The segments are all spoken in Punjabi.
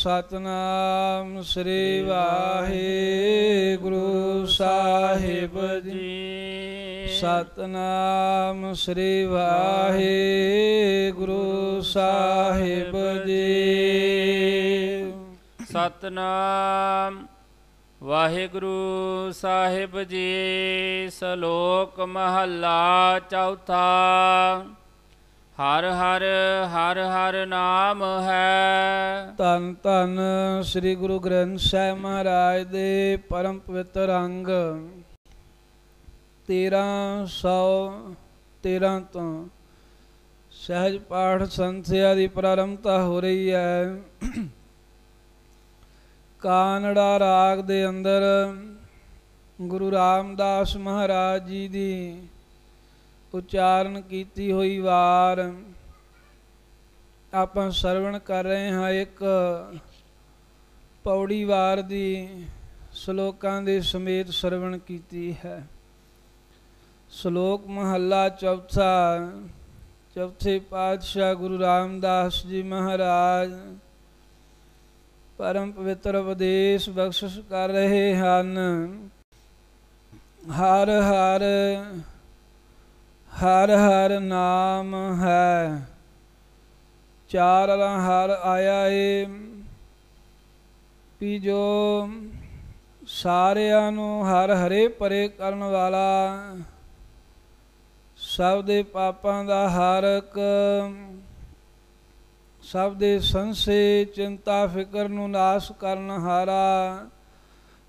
ਸਤਨਾਮ ਸ੍ਰੀ ਵਾਹਿਗੁਰੂ ਸਾਹਿਬ ਜੀ ਸਤਨਾਮ ਸ੍ਰੀ ਵਾਹਿਗੁਰੂ ਸਾਹਿਬ ਜੀ ਸਤਨਾਮ ਵਾਹਿਗੁਰੂ ਸਾਹਿਬ ਜੀ ਸ਼ਲੋਕ ਮਹਲਾ ਚੌਥਾ ਹਰ ਹਰ ਹਰ ਹਰ ਨਾਮ ਹੈ ਤਨ ਤਨ ਸ੍ਰੀ ਗੁਰੂ ਗ੍ਰੰਥ ਸਾਹਿਬ ਮਹਾਰਾਜ ਦੇ ਪਰਮ ਪਵਿੱਤਰ ਅੰਗ 1313 ਤੋਂ ਸਹਿਜ ਪਾਠ ਸੰਥਿਆ ਦੀ ਪ੍ਰਾਰੰਭਤਾ ਹੋ ਰਹੀ ਹੈ ਕਾਨੜਾ ਰਾਗ ਦੇ ਅੰਦਰ ਗੁਰੂ ਰਾਮਦਾਸ ਮਹਾਰਾਜ ਜੀ ਦੀ ਉਚਾਰਨ ਕੀਤੀ ਹੋਈ ਵਾਰ ਆਪਾਂ ਸਰਵਣ ਕਰ ਰਹੇ ਹਾਂ ਇੱਕ ਪੌੜੀ ਵਾਰ ਦੀ ਸ਼ਲੋਕਾਂ ਦੇ ਸਮੇਤ ਸਰਵਣ ਕੀਤੀ ਹੈ ਸ਼ਲੋਕ ਮਹੱਲਾ ਚੌਥਾ ਚੌਥੇ ਪਾਤਸ਼ਾਹ ਗੁਰੂ ਰਾਮਦਾਸ ਜੀ ਮਹਾਰਾਜ ਪਰਮ ਪਵਿੱਤਰ ਉਪਦੇਸ਼ ਬਖਸ਼ਿਸ਼ ਕਰ ਰਹੇ ਹਨ ਹਰ ਹਰ ਹਰ ਹਰ ਨਾਮ ਹੈ ਚਾਰ ਹਰ ਆਇਆ ਏ ਪੀ ਜੋ ਸਾਰਿਆਂ ਨੂੰ ਹਰ ਹਰੇ ਪਰੇ ਕਰਨ ਵਾਲਾ ਸਭ ਦੇ ਪਾਪਾਂ ਦਾ ਹਾਰਕ ਸਭ ਦੇ ਸੰਸੇ ਚਿੰਤਾ ਫਿਕਰ ਨੂੰ ਨਾਸ਼ ਕਰਨ ਹਾਰਾ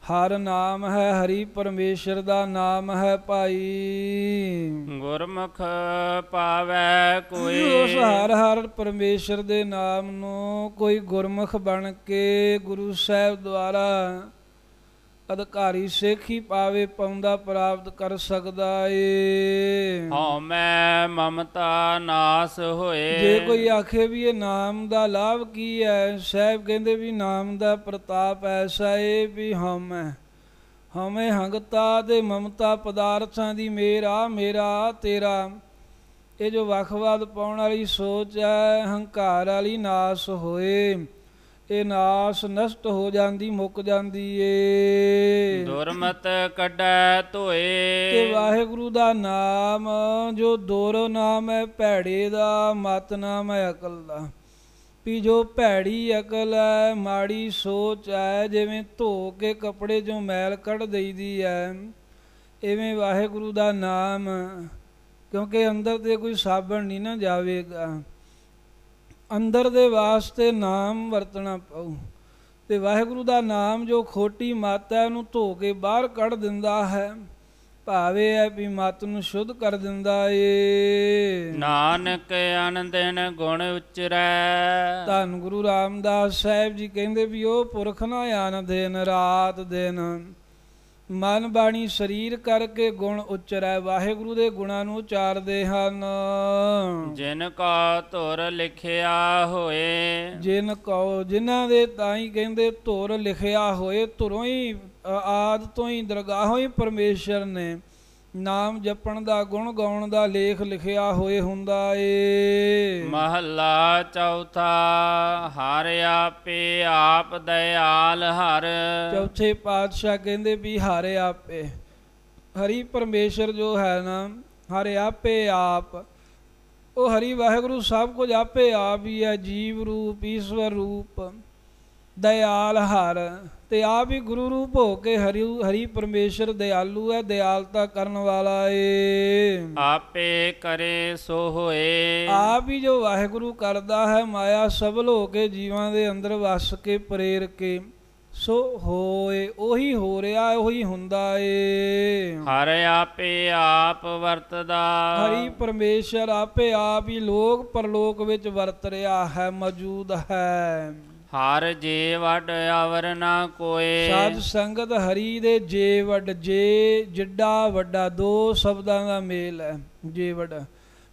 ਹਰ ਨਾਮ ਹੈ ਹਰੀ ਪਰਮੇਸ਼ਰ ਦਾ ਨਾਮ ਹੈ ਭਾਈ ਗੁਰਮੁਖ ਪਾਵੇ ਕੋਈ ਉਸ ਹਰ ਹਰ ਪਰਮੇਸ਼ਰ ਦੇ ਨਾਮ ਨੂੰ ਕੋਈ ਗੁਰਮੁਖ ਬਣ ਕੇ ਗੁਰੂ ਸਾਹਿਬ ਦੁਆਰਾ ਅਧਿਕਾਰੀ ਸੇਖੀ ਪਾਵੇ ਪਉਂਦਾ ਪ੍ਰਾਪਤ ਕਰ ਸਕਦਾ ਏ ਹਉ ਮੈਂ ਮਮਤਾ ਨਾਸ ਹੋਏ ਜੇ ਕੋਈ ਆਖੇ ਵੀ ਇਹ ਨਾਮ ਦਾ ਲਾਭ ਕੀ ਹੈ ਸਹਿਬ ਕਹਿੰਦੇ ਵੀ ਨਾਮ ਦਾ ਪ੍ਰਤਾਪ ਐਸਾ ਏ ਵੀ ਹਉ ਮੈਂ ਹਮੇ ਹੰਗਤਾ ਦੇ ਮਮਤਾ ਪਦਾਰਥਾਂ ਦੀ ਮੇਰਾ ਮੇਰਾ ਤੇਰਾ ਇਹ ਜੋ ਵਖਵਾਦ ਪਾਉਣ ਵਾਲੀ ਸੋਚ ਹੈ ਹੰਕਾਰ ਵਾਲੀ ਨਾਸ ਹੋਏ ਤੇ ਨਾਸ ਨਸ਼ਟ ਹੋ ਜਾਂਦੀ ਮੁੱਕ ਜਾਂਦੀ ਏ ਦੁਰਮਤ ਕੱਢੈ ਧੋਏ ਤੇ ਵਾਹਿਗੁਰੂ ਦਾ ਨਾਮ ਜੋ ਦੁਰ ਨਾਮ ਹੈ ਭੈੜੇ ਦਾ ਮਤ ਨਾਮ ਹੈ ਅਕਲ ਦਾ ਪੀ ਜੋ ਭੈੜੀ ਅਕਲ ਹੈ ਮਾੜੀ ਸੋਚ ਹੈ ਜਿਵੇਂ ਧੋ ਕੇ ਕੱਪੜੇ ਜੋ ਮੈਲ ਕੱਢ ਦਈਦੀ ਹੈ ਐਵੇਂ ਵਾਹਿਗੁਰੂ ਦਾ ਨਾਮ ਕਿਉਂਕਿ ਅੰਦਰ ਤੇ ਕੋਈ ਸਾਬਣ ਨਹੀਂ ਨਾ ਜਾਵੇਗਾ ਅੰਦਰ ਦੇ ਵਾਸਤੇ ਨਾਮ ਵਰਤਣਾ ਪਊ ਤੇ ਵਾਹਿਗੁਰੂ ਦਾ ਨਾਮ ਜੋ ਖੋਟੀ ਮਾਤਾ ਨੂੰ ਧੋ ਕੇ ਬਾਹਰ ਕੱਢ ਦਿੰਦਾ ਹੈ ਭਾਵੇਂ ਐ ਵੀ ਮਤ ਨੂੰ ਸ਼ੁੱਧ ਕਰ ਦਿੰਦਾ ਏ ਨਾਨਕ ਅਨੰਦਨ ਗੁਣ ਉਚਰੈ ਧੰਨ ਗੁਰੂ ਰਾਮਦਾਸ ਸਾਹਿਬ ਜੀ ਕਹਿੰਦੇ ਵੀ ਉਹ ਪੁਰਖ ਨਾ ਆਨੰਦਨ ਰਾਤ ਦਿਨ ਮਨ ਬਾਣੀ ਸਰੀਰ ਕਰਕੇ ਗੁਣ ਉਚਰੈ ਵਾਹਿਗੁਰੂ ਦੇ ਗੁਣਾਂ ਨੂੰ ਉਚਾਰਦੇ ਹਨ ਜਿਨ ਕਾ ਧੁਰ ਲਿਖਿਆ ਹੋਏ ਜਿਨ ਕੋ ਜਿਨ੍ਹਾਂ ਦੇ ਤਾਂ ਹੀ ਕਹਿੰਦੇ ਧੁਰ ਲਿਖਿਆ ਹੋਏ ਧੁਰੋਂ ਹੀ ਆਦ ਤੋਂ ਹੀ ਦਰਗਾਹੋਂ ਹੀ ਪਰਮੇਸ਼ਰ ਨੇ ਨਾਮ ਜਪਣ ਦਾ ਗੁਣ ਗਾਉਣ ਦਾ ਲੇਖ ਲਿਖਿਆ ਹੋਏ ਹੁੰਦਾ ਏ ਮਹੱਲਾ ਚੌਥਾ ਹਰ ਆਪੇ ਆਪ ਦਇਆਲ ਹਰ ਚੌਥੇ ਪਾਤਸ਼ਾਹ ਕਹਿੰਦੇ ਵੀ ਹਰ ਆਪੇ ਹਰੀ ਪਰਮੇਸ਼ਰ ਜੋ ਹੈ ਨਾ ਹਰ ਆਪੇ ਆਪ ਉਹ ਹਰੀ ਵਾਹਿਗੁਰੂ ਸਭ ਕੁਝ ਆਪੇ ਆਪ ਹੀ ਹੈ ਜੀਵ ਰੂਪ ਈਸ਼ਵਰ ਰੂਪ ਦਇਆਲ ਹਰ ਤੇ ਆਪ ਵੀ ਗੁਰੂ ਰੂਪ ਹੋ ਕੇ ਹਰੀ ਹਰੀ ਪਰਮੇਸ਼ਰ ਦਇਆਲੂ ਹੈ ਦਇਆਲਤਾ ਕਰਨ ਵਾਲਾ ਏ ਆਪੇ ਕਰੇ ਸੋ ਹੋਏ ਆਪ ਹੀ ਜੋ ਵਾਹਿਗੁਰੂ ਕਰਦਾ ਹੈ ਮਾਇਆ ਸਭ ਹੋ ਕੇ ਜੀਵਾਂ ਦੇ ਅੰਦਰ ਵਸ ਕੇ ਪ੍ਰੇਰ ਕੇ ਸੋ ਹੋਏ ਉਹੀ ਹੋ ਰਿਹਾ ਉਹੀ ਹੁੰਦਾ ਏ ਹਰ ਆਪੇ ਆਪ ਵਰਤਦਾ ਹਰੀ ਪਰਮੇਸ਼ਰ ਆਪੇ ਆਪ ਹੀ ਲੋਕ ਪਰਲੋਕ ਵਿੱਚ ਵਰਤ ਰਿਹਾ ਹੈ ਮੌਜੂਦ ਹੈ ਹਰ ਜੇ ਵਡ ਅਵਰ ਨਾ ਕੋਏ ਸਾਧ ਸੰਗਤ ਹਰੀ ਦੇ ਜੇ ਵਡ ਜੇ ਜਿੱਡਾ ਵੱਡਾ ਦੋ ਸ਼ਬਦਾਂ ਦਾ ਮੇਲ ਹੈ ਜੇ ਵਡ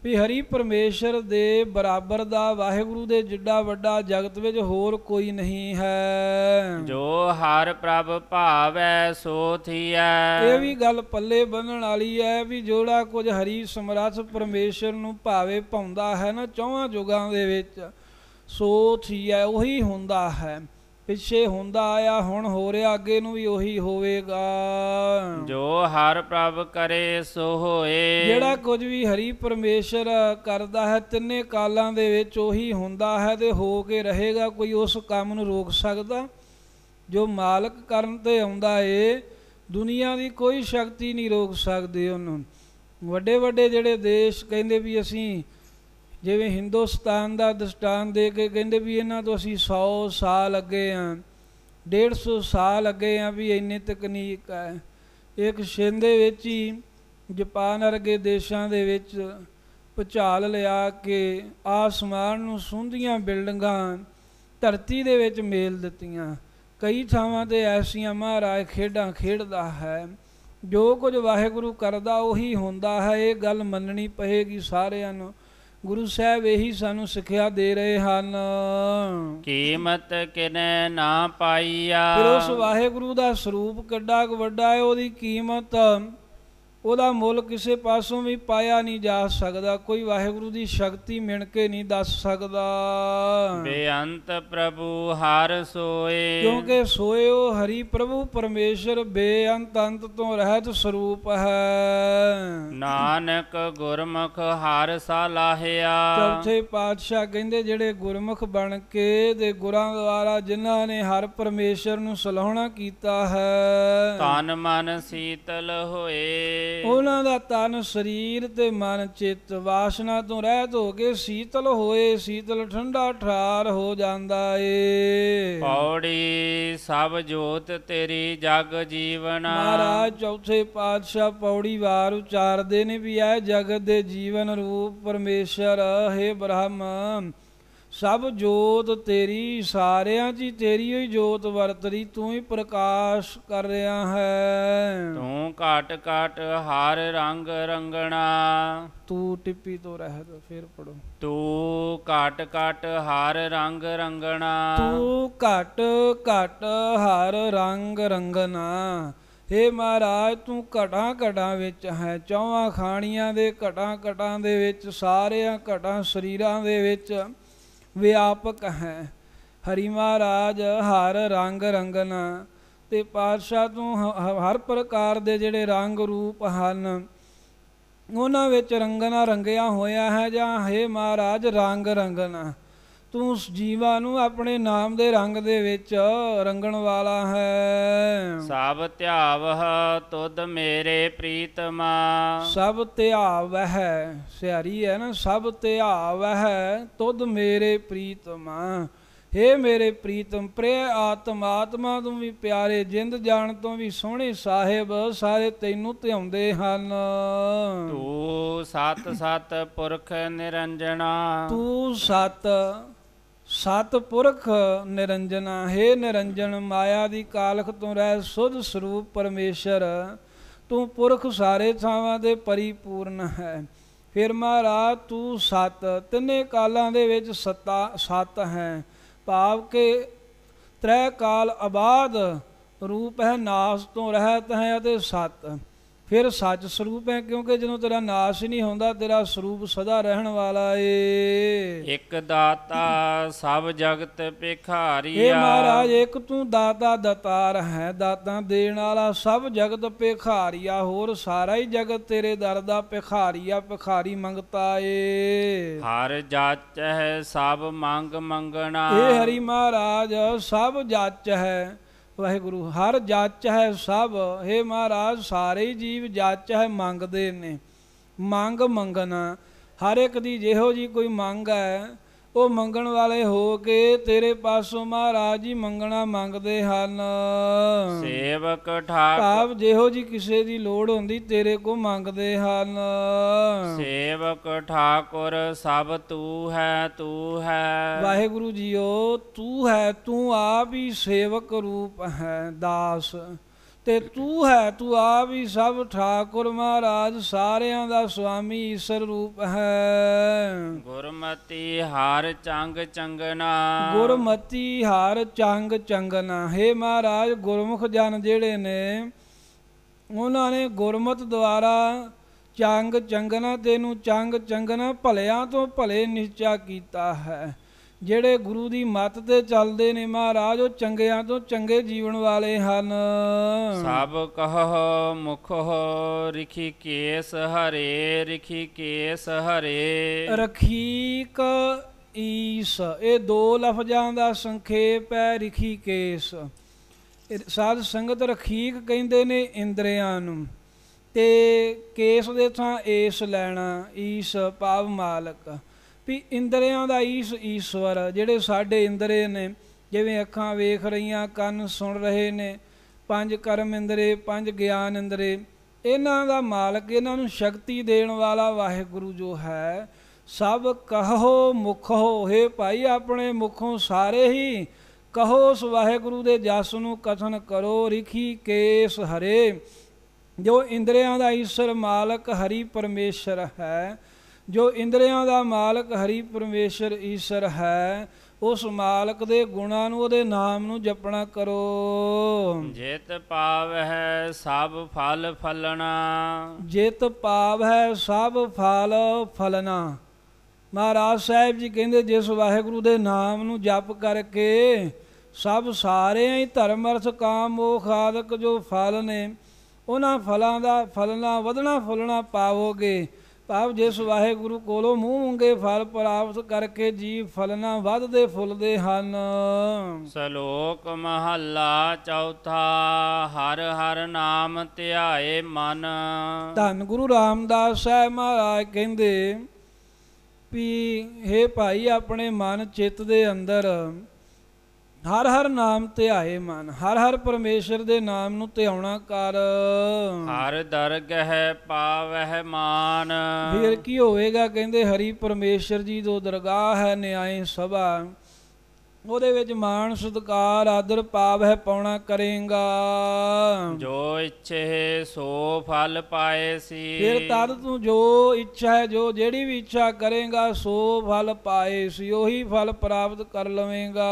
ਵੀ ਹਰੀ ਪਰਮੇਸ਼ਰ ਦੇ ਬਰਾਬਰ ਦਾ ਵਾਹਿਗੁਰੂ ਦੇ ਜਿੱਡਾ ਵੱਡਾ ਜਗਤ ਵਿੱਚ ਹੋਰ ਕੋਈ ਨਹੀਂ ਹੈ ਜੋ ਹਰ ਪ੍ਰਭ ਭਾਵੈ ਸੋ ਥੀਐ ਇਹ ਵੀ ਗੱਲ ਪੱਲੇ ਬੰਨਣ ਵਾਲੀ ਹੈ ਵੀ ਜੋੜਾ ਕੁਝ ਹਰੀ ਸਮਰੱਥ ਪਰਮੇਸ਼ਰ ਨੂੰ ਭਾਵੇ ਪਾਉਂਦਾ ਹੈ ਨਾ ਚੌਹਾਂ ਜੁਗਾਂ ਦੇ ਵਿੱਚ ਸੋਚ ਹੀ ਹੈ ਉਹੀ ਹੁੰਦਾ ਹੈ ਪਿੱਛੇ ਹੁੰਦਾ ਆ ਹੁਣ ਹੋ ਰਿਹਾ ਅੱਗੇ ਨੂੰ ਵੀ ਉਹੀ ਹੋਵੇਗਾ ਜੋ ਹਰ ਪ੍ਰਭ ਕਰੇ ਸੋ ਹੋਏ ਜਿਹੜਾ ਕੁਝ ਵੀ ਹਰੀ ਪਰਮੇਸ਼ਰ ਕਰਦਾ ਹੈ ਤਿੰਨੇ ਕਾਲਾਂ ਦੇ ਵਿੱਚ ਉਹੀ ਹੁੰਦਾ ਹੈ ਤੇ ਹੋ ਕੇ ਰਹੇਗਾ ਕੋਈ ਉਸ ਕੰਮ ਨੂੰ ਰੋਕ ਸਕਦਾ ਜੋ ਮਾਲਕ ਕਰਨ ਤੇ ਆਉਂਦਾ ਏ ਦੁਨੀਆ ਦੀ ਕੋਈ ਸ਼ਕਤੀ ਨਹੀਂ ਰੋਕ ਸਕਦੀ ਉਹਨੂੰ ਵੱਡੇ ਵੱਡੇ ਜਿਹੜੇ ਦੇਸ਼ ਕਹਿੰਦੇ ਵੀ ਅਸੀਂ ਜਿਵੇਂ ਹਿੰਦੁਸਤਾਨ ਦਾ ਦਸਤਾਨ ਦੇ ਕੇ ਕਹਿੰਦੇ ਵੀ ਇਹਨਾਂ ਤੋਂ ਅਸੀਂ 100 ਸਾਲ ਅੱਗੇ ਆ 150 ਸਾਲ ਅੱਗੇ ਆ ਵੀ ਇੰਨੀ ਤਕਨੀਕ ਹੈ ਇੱਕ ਸ਼ਿੰਦੇ ਵਿੱਚ ਹੀ ਜਾਪਾਨ ਵਰਗੇ ਦੇਸ਼ਾਂ ਦੇ ਵਿੱਚ ਪਚਾਲ ਲਿਆ ਕੇ ਆਸਮਾਨ ਨੂੰ ਸੁੰਦੀਆਂ ਬਿਲਡਿੰਗਾਂ ਧਰਤੀ ਦੇ ਵਿੱਚ ਮੇਲ ਦਿੱਤੀਆਂ ਕਈ ਥਾਵਾਂ ਤੇ ਐਸੀਆਂ ਮਹਾਰਾਜ ਖੇਡਾਂ ਖੇਡਦਾ ਹੈ ਜੋ ਕੁਝ ਵਾਹਿਗੁਰੂ ਕਰਦਾ ਉਹੀ ਹੁੰਦਾ ਹੈ ਇਹ ਗੱਲ ਮੰਨਣੀ ਪਵੇਗੀ ਸਾਰਿਆਂ ਨੂੰ ਗੁਰੂ ਸਾਹਿਬ ਇਹੀ ਸਾਨੂੰ ਸਿੱਖਿਆ ਦੇ ਰਹੇ ਹਨ ਕੀਮਤ ਕਿਨੇ ਨਾ ਪਾਈਆ ਫਿਰ ਉਸ ਵਾਹਿਗੁਰੂ ਦਾ ਸਰੂਪ ਕਿੱਡਾ ਵੱਡਾ ਹੈ ਉਹਦੀ ਕੀਮਤ ਉਹਦਾ ਮੁੱਲ ਕਿਸੇ ਪਾਸੋਂ ਵੀ ਪਾਇਆ ਨਹੀਂ ਜਾ ਸਕਦਾ ਕੋਈ ਵਾਹਿਗੁਰੂ ਦੀ ਸ਼ਕਤੀ ਮਿਣ ਕੇ ਨਹੀਂ ਦੱਸ ਸਕਦਾ ਬੇਅੰਤ ਪ੍ਰਭੂ ਹਰ ਸੋਏ ਕਿਉਂਕਿ ਸੋਏ ਉਹ ਹਰੀ ਪ੍ਰਭੂ ਪਰਮੇਸ਼ਰ ਬੇਅੰਤ ਅੰਤ ਤੋਂ ਰਹਿਤ ਸਰੂਪ ਹੈ ਨਾਨਕ ਗੁਰਮੁਖ ਹਰ ਸਾ ਲਾਹਿਆ ਚੌਥੇ ਪਾਤਸ਼ਾਹ ਕਹਿੰਦੇ ਜਿਹੜੇ ਗੁਰਮੁਖ ਬਣ ਕੇ ਦੇ ਗੁਰਾਂ ਦੁਆਰਾ ਜਿਨ੍ਹਾਂ ਨੇ ਹਰ ਪਰਮੇਸ਼ਰ ਨੂੰ ਸਲਾਹਣਾ ਕੀਤਾ ਹੈ ਤਨ ਮਨ ਸੀਤਲ ਹੋਏ ਉਹਨਾਂ ਦਾ ਤਨ ਸਰੀਰ ਤੇ ਮਨ ਚਿੱਤ ਵਾਸਨਾ ਤੋਂ ਰਹਿਤ ਹੋ ਕੇ ਸੀਤਲ ਹੋਏ ਸੀਤਲ ਠੰਡਾ ਠਾਰ ਹੋ ਜਾਂਦਾ ਏ ਪੌੜੀ ਸਭ ਜੋਤ ਤੇਰੀ ਜਗ ਜੀਵਨ ਮਹਾਰਾਜ ਚੌਥੇ ਪਾਤਸ਼ਾਹ ਪੌੜੀ ਵਾਰ ਉਚਾਰਦੇ ਨੇ ਵੀ ਇਹ ਜਗਤ ਦੇ ਜੀਵਨ ਰੂਪ ਪਰਮੇਸ਼ਰ ਹੈ ਬ੍ਰਹਮ ਸਭ ਜੋਤ ਤੇਰੀ ਸਾਰਿਆਂ ਦੀ ਤੇਰੀ ਹੀ ਜੋਤ ਵਰਤਰੀ ਤੂੰ ਹੀ ਪ੍ਰਕਾਸ਼ ਕਰ ਰਿਹਾ ਹੈ ਤੂੰ ਘਟ ਘਟ ਹਰ ਰੰਗ ਰੰਗਣਾ ਤੂੰ ਟਿੱਪੀ ਤੋਂ ਰਹਿ ਦੋ ਫੇਰ ਪੜੋ ਤੂੰ ਘਟ ਘਟ ਹਰ ਰੰਗ ਰੰਗਣਾ ਤੂੰ ਘਟ ਘਟ ਹਰ ਰੰਗ ਰੰਗਣਾ हे ਮਹਾਰਾਜ ਤੂੰ ਘਟਾਂ कटा ਵਿੱਚ ਹੈ ਚੌਵਾਂ ਖਾਣੀਆਂ ਦੇ ਘਟਾਂ ਘਟਾਂ ਦੇ ਵਿੱਚ ਸਾਰਿਆਂ ਘਟਾਂ ਸਰੀਰਾਂ ਦੇ ਵਿੱਚ ਵਿਆਪਕ ਹੈ ਹਰੀ ਮਹਾਰਾਜ ਹਰ ਰੰਗ ਰੰਗਨ ਤੇ ਪਾਤਸ਼ਾਹ ਤੋਂ ਹਰ ਪ੍ਰਕਾਰ ਦੇ ਜਿਹੜੇ ਰੰਗ ਰੂਪ ਹਨ ਉਹਨਾਂ ਵਿੱਚ ਰੰਗਨਾ ਰੰਗਿਆ ਹੋਇਆ ਹੈ ਜਾਂ ਹੈ ਮਹਾਰਾਜ ਰੰਗ ਰੰਗਨਾ ਤੂੰ ਉਸ ਜੀਵਾਂ ਨੂੰ ਆਪਣੇ ਨਾਮ ਦੇ ਰੰਗ ਦੇ ਵਿੱਚ ਰੰਗਣ ਵਾਲਾ ਹੈ ਸਭ ਧਿਆਵਹ ਤੁਧ ਮੇਰੇ ਪ੍ਰੀਤਮਾ ਸਭ ਧਿਆਵਹ ਸਿਆਰੀ ਹੈ ਨਾ ਸਭ ਧਿਆਵਹ ਤੁਧ ਮੇਰੇ ਪ੍ਰੀਤਮਾ हे ਮੇਰੇ ਪ੍ਰੀਤਮ ਪ੍ਰੇ ਆਤਮਾਤਮਾ ਤੂੰ ਵੀ ਪਿਆਰੇ ਜਿੰਦ ਜਾਣ ਤੋਂ ਵੀ ਸੋਹਣੇ ਸਾਹਿਬ ਸਾਰੇ ਤੈਨੂੰ ਧਿਆਉਂਦੇ ਹਨ ਤੂੰ ਸਤ ਸਤ ਪੁਰਖ ਨਿਰੰਜਣਾ ਤੂੰ ਸਤ ਸਤਪੁਰਖ ਨਿਰੰਜਨਾ हे ਨਿਰੰਜਨ ਮਾਇਆ ਦੀ ਕਾਲਖ ਤੋਂ ਰਹਿ ਸੁਧ ਸਰੂਪ ਪਰਮੇਸ਼ਰ ਤੂੰ ਪੁਰਖ ਸਾਰੇ ਥਾਵਾਂ ਦੇ ਪਰਿਪੂਰਨ ਹੈ ਫਿਰ ਮਹਾਰਾਜ ਤੂੰ ਸਤ ਤਿੰਨੇ ਕਾਲਾਂ ਦੇ ਵਿੱਚ ਸਤਾ ਸਤ ਹੈ ਭਾਵ ਕਿ ਤ੍ਰੈ ਕਾਲ ਆਬਾਦ ਰੂਪ ਹੈ ਨਾਸ ਤੋਂ ਰਹਿਤ ਹੈ ਅਤੇ ਸਤ ਫਿਰ ਸੱਚ ਸਰੂਪ ਹੈ ਕਿਉਂਕਿ ਜਦੋਂ ਤੇਰਾ ਨਾਸ਼ ਹੀ ਨਹੀਂ ਹੁੰਦਾ ਤੇਰਾ ਸਰੂਪ ਸਦਾ ਰਹਿਣ ਵਾਲਾ ਏ ਇੱਕ ਦਾਤਾ ਸਭ ਜਗਤ ਭਿਖਾਰੀਆ ਇਹ ਮਹਾਰਾਜ ਇੱਕ ਤੂੰ ਦਾਤਾ ਦਤਾਰ ਹੈ ਦਾਤਾ ਦੇਣ ਵਾਲਾ ਸਭ ਜਗਤ ਭਿਖਾਰੀਆ ਹੋਰ ਸਾਰਾ ਹੀ ਜਗਤ ਤੇਰੇ ਦਰ ਦਾ ਭਿਖਾਰੀਆ ਭਿਖਾਰੀ ਮੰਗਤਾ ਏ ਹਰ ਜਾਚ ਹੈ ਸਭ ਮੰਗ ਮੰਗਣਾ ਇਹ ਹਰੀ ਮਹਾਰਾਜ ਸਭ ਜਾਚ ਹੈ ਵਾਹਿਗੁਰੂ ਹਰ ਜਾਚ ਹੈ ਸਭ हे ਮਹਾਰਾਜ ਸਾਰੇ ਜੀਵ ਜਾਚ ਹੈ ਮੰਗਦੇ ਨੇ ਮੰਗ ਮੰਗਣਾ ਹਰ ਇੱਕ ਦੀ ਜਿਹੋ ਜੀ ਕੋਈ ਮੰਗ ਹੈ ਉਹ ਮੰਗਣ ਵਾਲੇ ਹੋ ਕੇ ਤੇਰੇ ਪਾਸੋਂ ਮਹਾਰਾਜ ਜੀ ਮੰਗਣਾ ਮੰਗਦੇ ਹਨ ਸੇਵਕ ਠਾਕੁਰ ਆਪ ਜਿਹੋ ਜੀ ਕਿਸੇ ਦੀ ਲੋੜ ਹੁੰਦੀ ਤੇਰੇ ਕੋ ਮੰਗਦੇ ਹਨ ਸੇਵਕ ਠਾਕੁਰ ਸਭ ਤੂੰ ਹੈ ਤੂੰ ਹੈ ਵਾਹਿਗੁਰੂ ਜੀਓ ਤੂੰ ਹੈ ਤੂੰ ਆਪ ਹੀ ਸੇਵਕ ਰੂਪ ਹੈ ਦਾਸ ਤੇ ਤੂੰ ਹੈ ਤੂੰ ਆਪ ਹੀ ਸਭ ਠਾਕੁਰ ਮਹਾਰਾਜ ਸਾਰਿਆਂ ਦਾ ਸੁਆਮੀ ਈਸ਼ਰ ਰੂਪ ਹੈ ਗੁਰਮਤੀ ਹਰ ਚੰਗ ਚੰਗਨਾ ਗੁਰਮਤੀ ਹਰ ਚੰਗ ਚੰਗਨਾ हे ਮਹਾਰਾਜ ਗੁਰਮੁਖ ਜਨ ਜਿਹੜੇ ਨੇ ਉਹਨਾਂ ਨੇ ਗੁਰਮਤ ਦੁਆਰਾ ਚੰਗ ਚੰਗਨਾ ਤੈਨੂੰ ਚੰਗ ਚੰਗਨਾ ਭਲਿਆਂ ਤੋਂ ਭਲੇ ਨਿਸ਼ਚਾ ਕੀਤਾ ਹੈ ਜਿਹੜੇ ਗੁਰੂ ਦੀ ਮੱਤ ਤੇ ਚੱਲਦੇ ਨੇ ਮਹਾਰਾਜ ਉਹ ਚੰਗਿਆਂ ਤੋਂ ਚੰਗੇ ਜੀਵਨ ਵਾਲੇ ਹਨ ਸਭ ਕਹ ਮੁਖ ਰਖੀ ਕੇਸ ਹਰੇ ਰਖੀ ਕੇਸ ਹਰੇ ਰਖੀਕ ਈਸ ਇਹ ਦੋ ਲਫ਼ਜ਼ਾਂ ਦਾ ਸੰਖੇਪ ਹੈ ਰਖੀ ਕੇਸ ਸਾਧ ਸੰਗਤ ਰਖੀਕ ਕਹਿੰਦੇ ਨੇ ਇੰਦਰੀਆਂ ਨੂੰ ਤੇ ਕੇਸ ਦੇ ਥਾਂ ਏਸ ਲੈਣਾ ਈਸ ਪਾਵ ਮਾਲਕ ਵੀ ਇੰਦਰੀਆਂ ਦਾ ਈਸ ਈਸ਼ਵਰ ਜਿਹੜੇ ਸਾਡੇ ਇੰਦਰੇ ਨੇ ਜਿਵੇਂ ਅੱਖਾਂ ਵੇਖ ਰਹੀਆਂ ਕੰਨ ਸੁਣ ਰਹੇ ਨੇ ਪੰਜ ਕਰਮ ਇੰਦਰੇ ਪੰਜ ਗਿਆਨ ਇੰਦਰੇ ਇਹਨਾਂ ਦਾ ਮਾਲਕ ਇਹਨਾਂ ਨੂੰ ਸ਼ਕਤੀ ਦੇਣ ਵਾਲਾ ਵਾਹਿਗੁਰੂ ਜੋ ਹੈ ਸਭ ਕਹੋ ਮੁਖੋ ਹੋਏ ਭਾਈ ਆਪਣੇ ਮੁਖੋਂ ਸਾਰੇ ਹੀ ਕਹੋ ਉਸ ਵਾਹਿਗੁਰੂ ਦੇ ਜਸ ਨੂੰ ਕਥਨ ਕਰੋ ਰਿਖੀ ਕੇਸ ਹਰੇ ਜੋ ਇੰਦਰੀਆਂ ਦਾ ਈਸ਼ਰ ਮਾਲਕ ਹਰੀ ਪਰਮੇਸ਼ਰ ਹੈ ਜੋ ਇੰਦਰੀਆਂ ਦਾ ਮਾਲਕ ਹਰੀ ਪਰਮੇਸ਼ਰ ਈਸ਼ਰ ਹੈ ਉਸ ਮਾਲਕ ਦੇ ਗੁਣਾਂ ਨੂੰ ਉਹਦੇ ਨਾਮ ਨੂੰ ਜਪਣਾ ਕਰੋ ਜਿਤ ਪਾਵ ਹੈ ਸਭ ਫਲ ਫਲਣਾ ਜਿਤ ਪਾਵ ਹੈ ਸਭ ਫਲ ਫਲਣਾ ਮਹਾਰਾਜ ਸਾਹਿਬ ਜੀ ਕਹਿੰਦੇ ਜਿਸ ਵਾਹਿਗੁਰੂ ਦੇ ਨਾਮ ਨੂੰ ਜਪ ਕਰਕੇ ਸਭ ਸਾਰੇ ਹੀ ਧਰਮ ਅਰਥ ਕਾਮ ਮੋਖ ਆਦਿਕ ਜੋ ਫਲ ਨੇ ਉਹਨਾਂ ਫਲਾਂ ਦਾ ਫਲਣਾ ਵਧਣਾ ਫੁੱਲਣਾ ਪਾਵੋਗੇ ਭਾਵ ਜਿਸ ਵਾਹਿਗੁਰੂ ਕੋਲੋਂ ਮੂੰਹ ਮੰਗੇ ਫਲ ਪ੍ਰਾਪਤ ਕਰਕੇ ਜੀਵ ਫਲਨਾ ਵੱਧਦੇ ਫੁੱਲਦੇ ਹਨ ਸ਼ਲੋਕ ਮਹੱਲਾ ਚੌਥਾ ਹਰ ਹਰ ਨਾਮ ਧਿਆਏ ਮਨ ਧੰਨ ਗੁਰੂ ਰਾਮਦਾਸ ਸਾਹਿਬ ਮਹਾਰਾਜ ਕਹਿੰਦੇ ਪੀ ਹੈ ਭਾਈ ਆਪਣੇ ਮਨ ਚਿੱਤ ਦੇ ਅੰਦਰ ਹਰ ਹਰ ਨਾਮ ਧਿਆਏ ਮਨ ਹਰ ਹਰ ਪਰਮੇਸ਼ਰ ਦੇ ਨਾਮ ਨੂੰ ਧਿਆਉਣਾ ਕਰ ਹਰ ਦਰਗਹਿ ਪਾਵਹਿ ਮਾਨ ਫਿਰ ਕੀ ਹੋਵੇਗਾ ਕਹਿੰਦੇ ਹਰੀ ਪਰਮੇਸ਼ਰ ਜੀ ਦੋ ਦਰਗਾਹ ਹੈ ਨਿਆਏ ਸਭਾ ਉਹਦੇ ਵਿੱਚ ਮਾਣ ਸਤਕਾਰ ਆਦਰ ਪਾਵ ਹੈ ਪਾਉਣਾ ਕਰੇਗਾ ਜੋ ਇੱਛੇ ਸੋ ਫਲ ਪਾਏ ਸੀ ਫਿਰ ਤਦ ਤੂੰ ਜੋ ਇੱਛਾ ਹੈ ਜੋ ਜਿਹੜੀ ਵੀ ਇੱਛਾ ਕਰੇਗਾ ਸੋ ਫਲ ਪਾਏ ਸੀ ਉਹੀ ਫਲ ਪ੍ਰਾਪਤ ਕਰ ਲਵੇਂਗਾ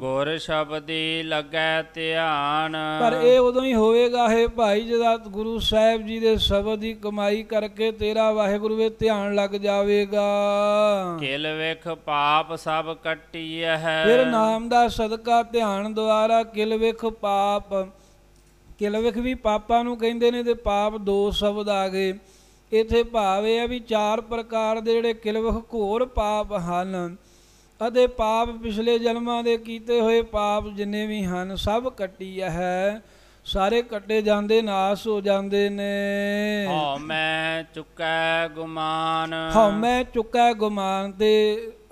ਗੁਰ ਸ਼ਬਦੀ ਲੱਗੈ ਧਿਆਨ ਪਰ ਇਹ ਉਦੋਂ ਹੀ ਹੋਵੇਗਾ ਹੈ ਭਾਈ ਜਦੋਂ ਗੁਰੂ ਸਾਹਿਬ ਜੀ ਦੇ ਸ਼ਬਦ ਦੀ ਕਮਾਈ ਕਰਕੇ ਤੇਰਾ ਵਾਹਿਗੁਰੂ ਵਿੱਚ ਧਿਆਨ ਲੱਗ ਜਾਵੇਗਾ ਕਿਲ ਵੇਖ ਪਾਪ ਸਭ ਕੱਟੀਐ ਗਿਆ ਹੈ ਫਿਰ ਨਾਮ ਦਾ ਸਦਕਾ ਧਿਆਨ ਦੁਆਰਾ ਕਿਲ ਵਿਖ ਪਾਪ ਕਿਲ ਵਿਖ ਵੀ ਪਾਪਾਂ ਨੂੰ ਕਹਿੰਦੇ ਨੇ ਤੇ ਪਾਪ ਦੋ ਸ਼ਬਦ ਆ ਗਏ ਇਥੇ ਭਾਵ ਇਹ ਆ ਵੀ ਚਾਰ ਪ੍ਰਕਾਰ ਦੇ ਜਿਹੜੇ ਕਿਲਵਖ ਘੋਰ ਪਾਪ ਹਨ ਅਦੇ ਪਾਪ ਪਿਛਲੇ ਜਨਮਾਂ ਦੇ ਕੀਤੇ ਹੋਏ ਪਾਪ ਜਿੰਨੇ ਵੀ ਹਨ ਸਭ ਕੱਟੀ ਹੈ ਸਾਰੇ ਕੱਟੇ ਜਾਂਦੇ ਨਾਸ ਹੋ ਜਾਂਦੇ ਨੇ ਹਉ ਮੈਂ ਚੁੱਕੈ ਗੁਮਾਨ ਹਉ ਮੈਂ ਚੁੱਕੈ ਗੁਮਾਨ ਤੇ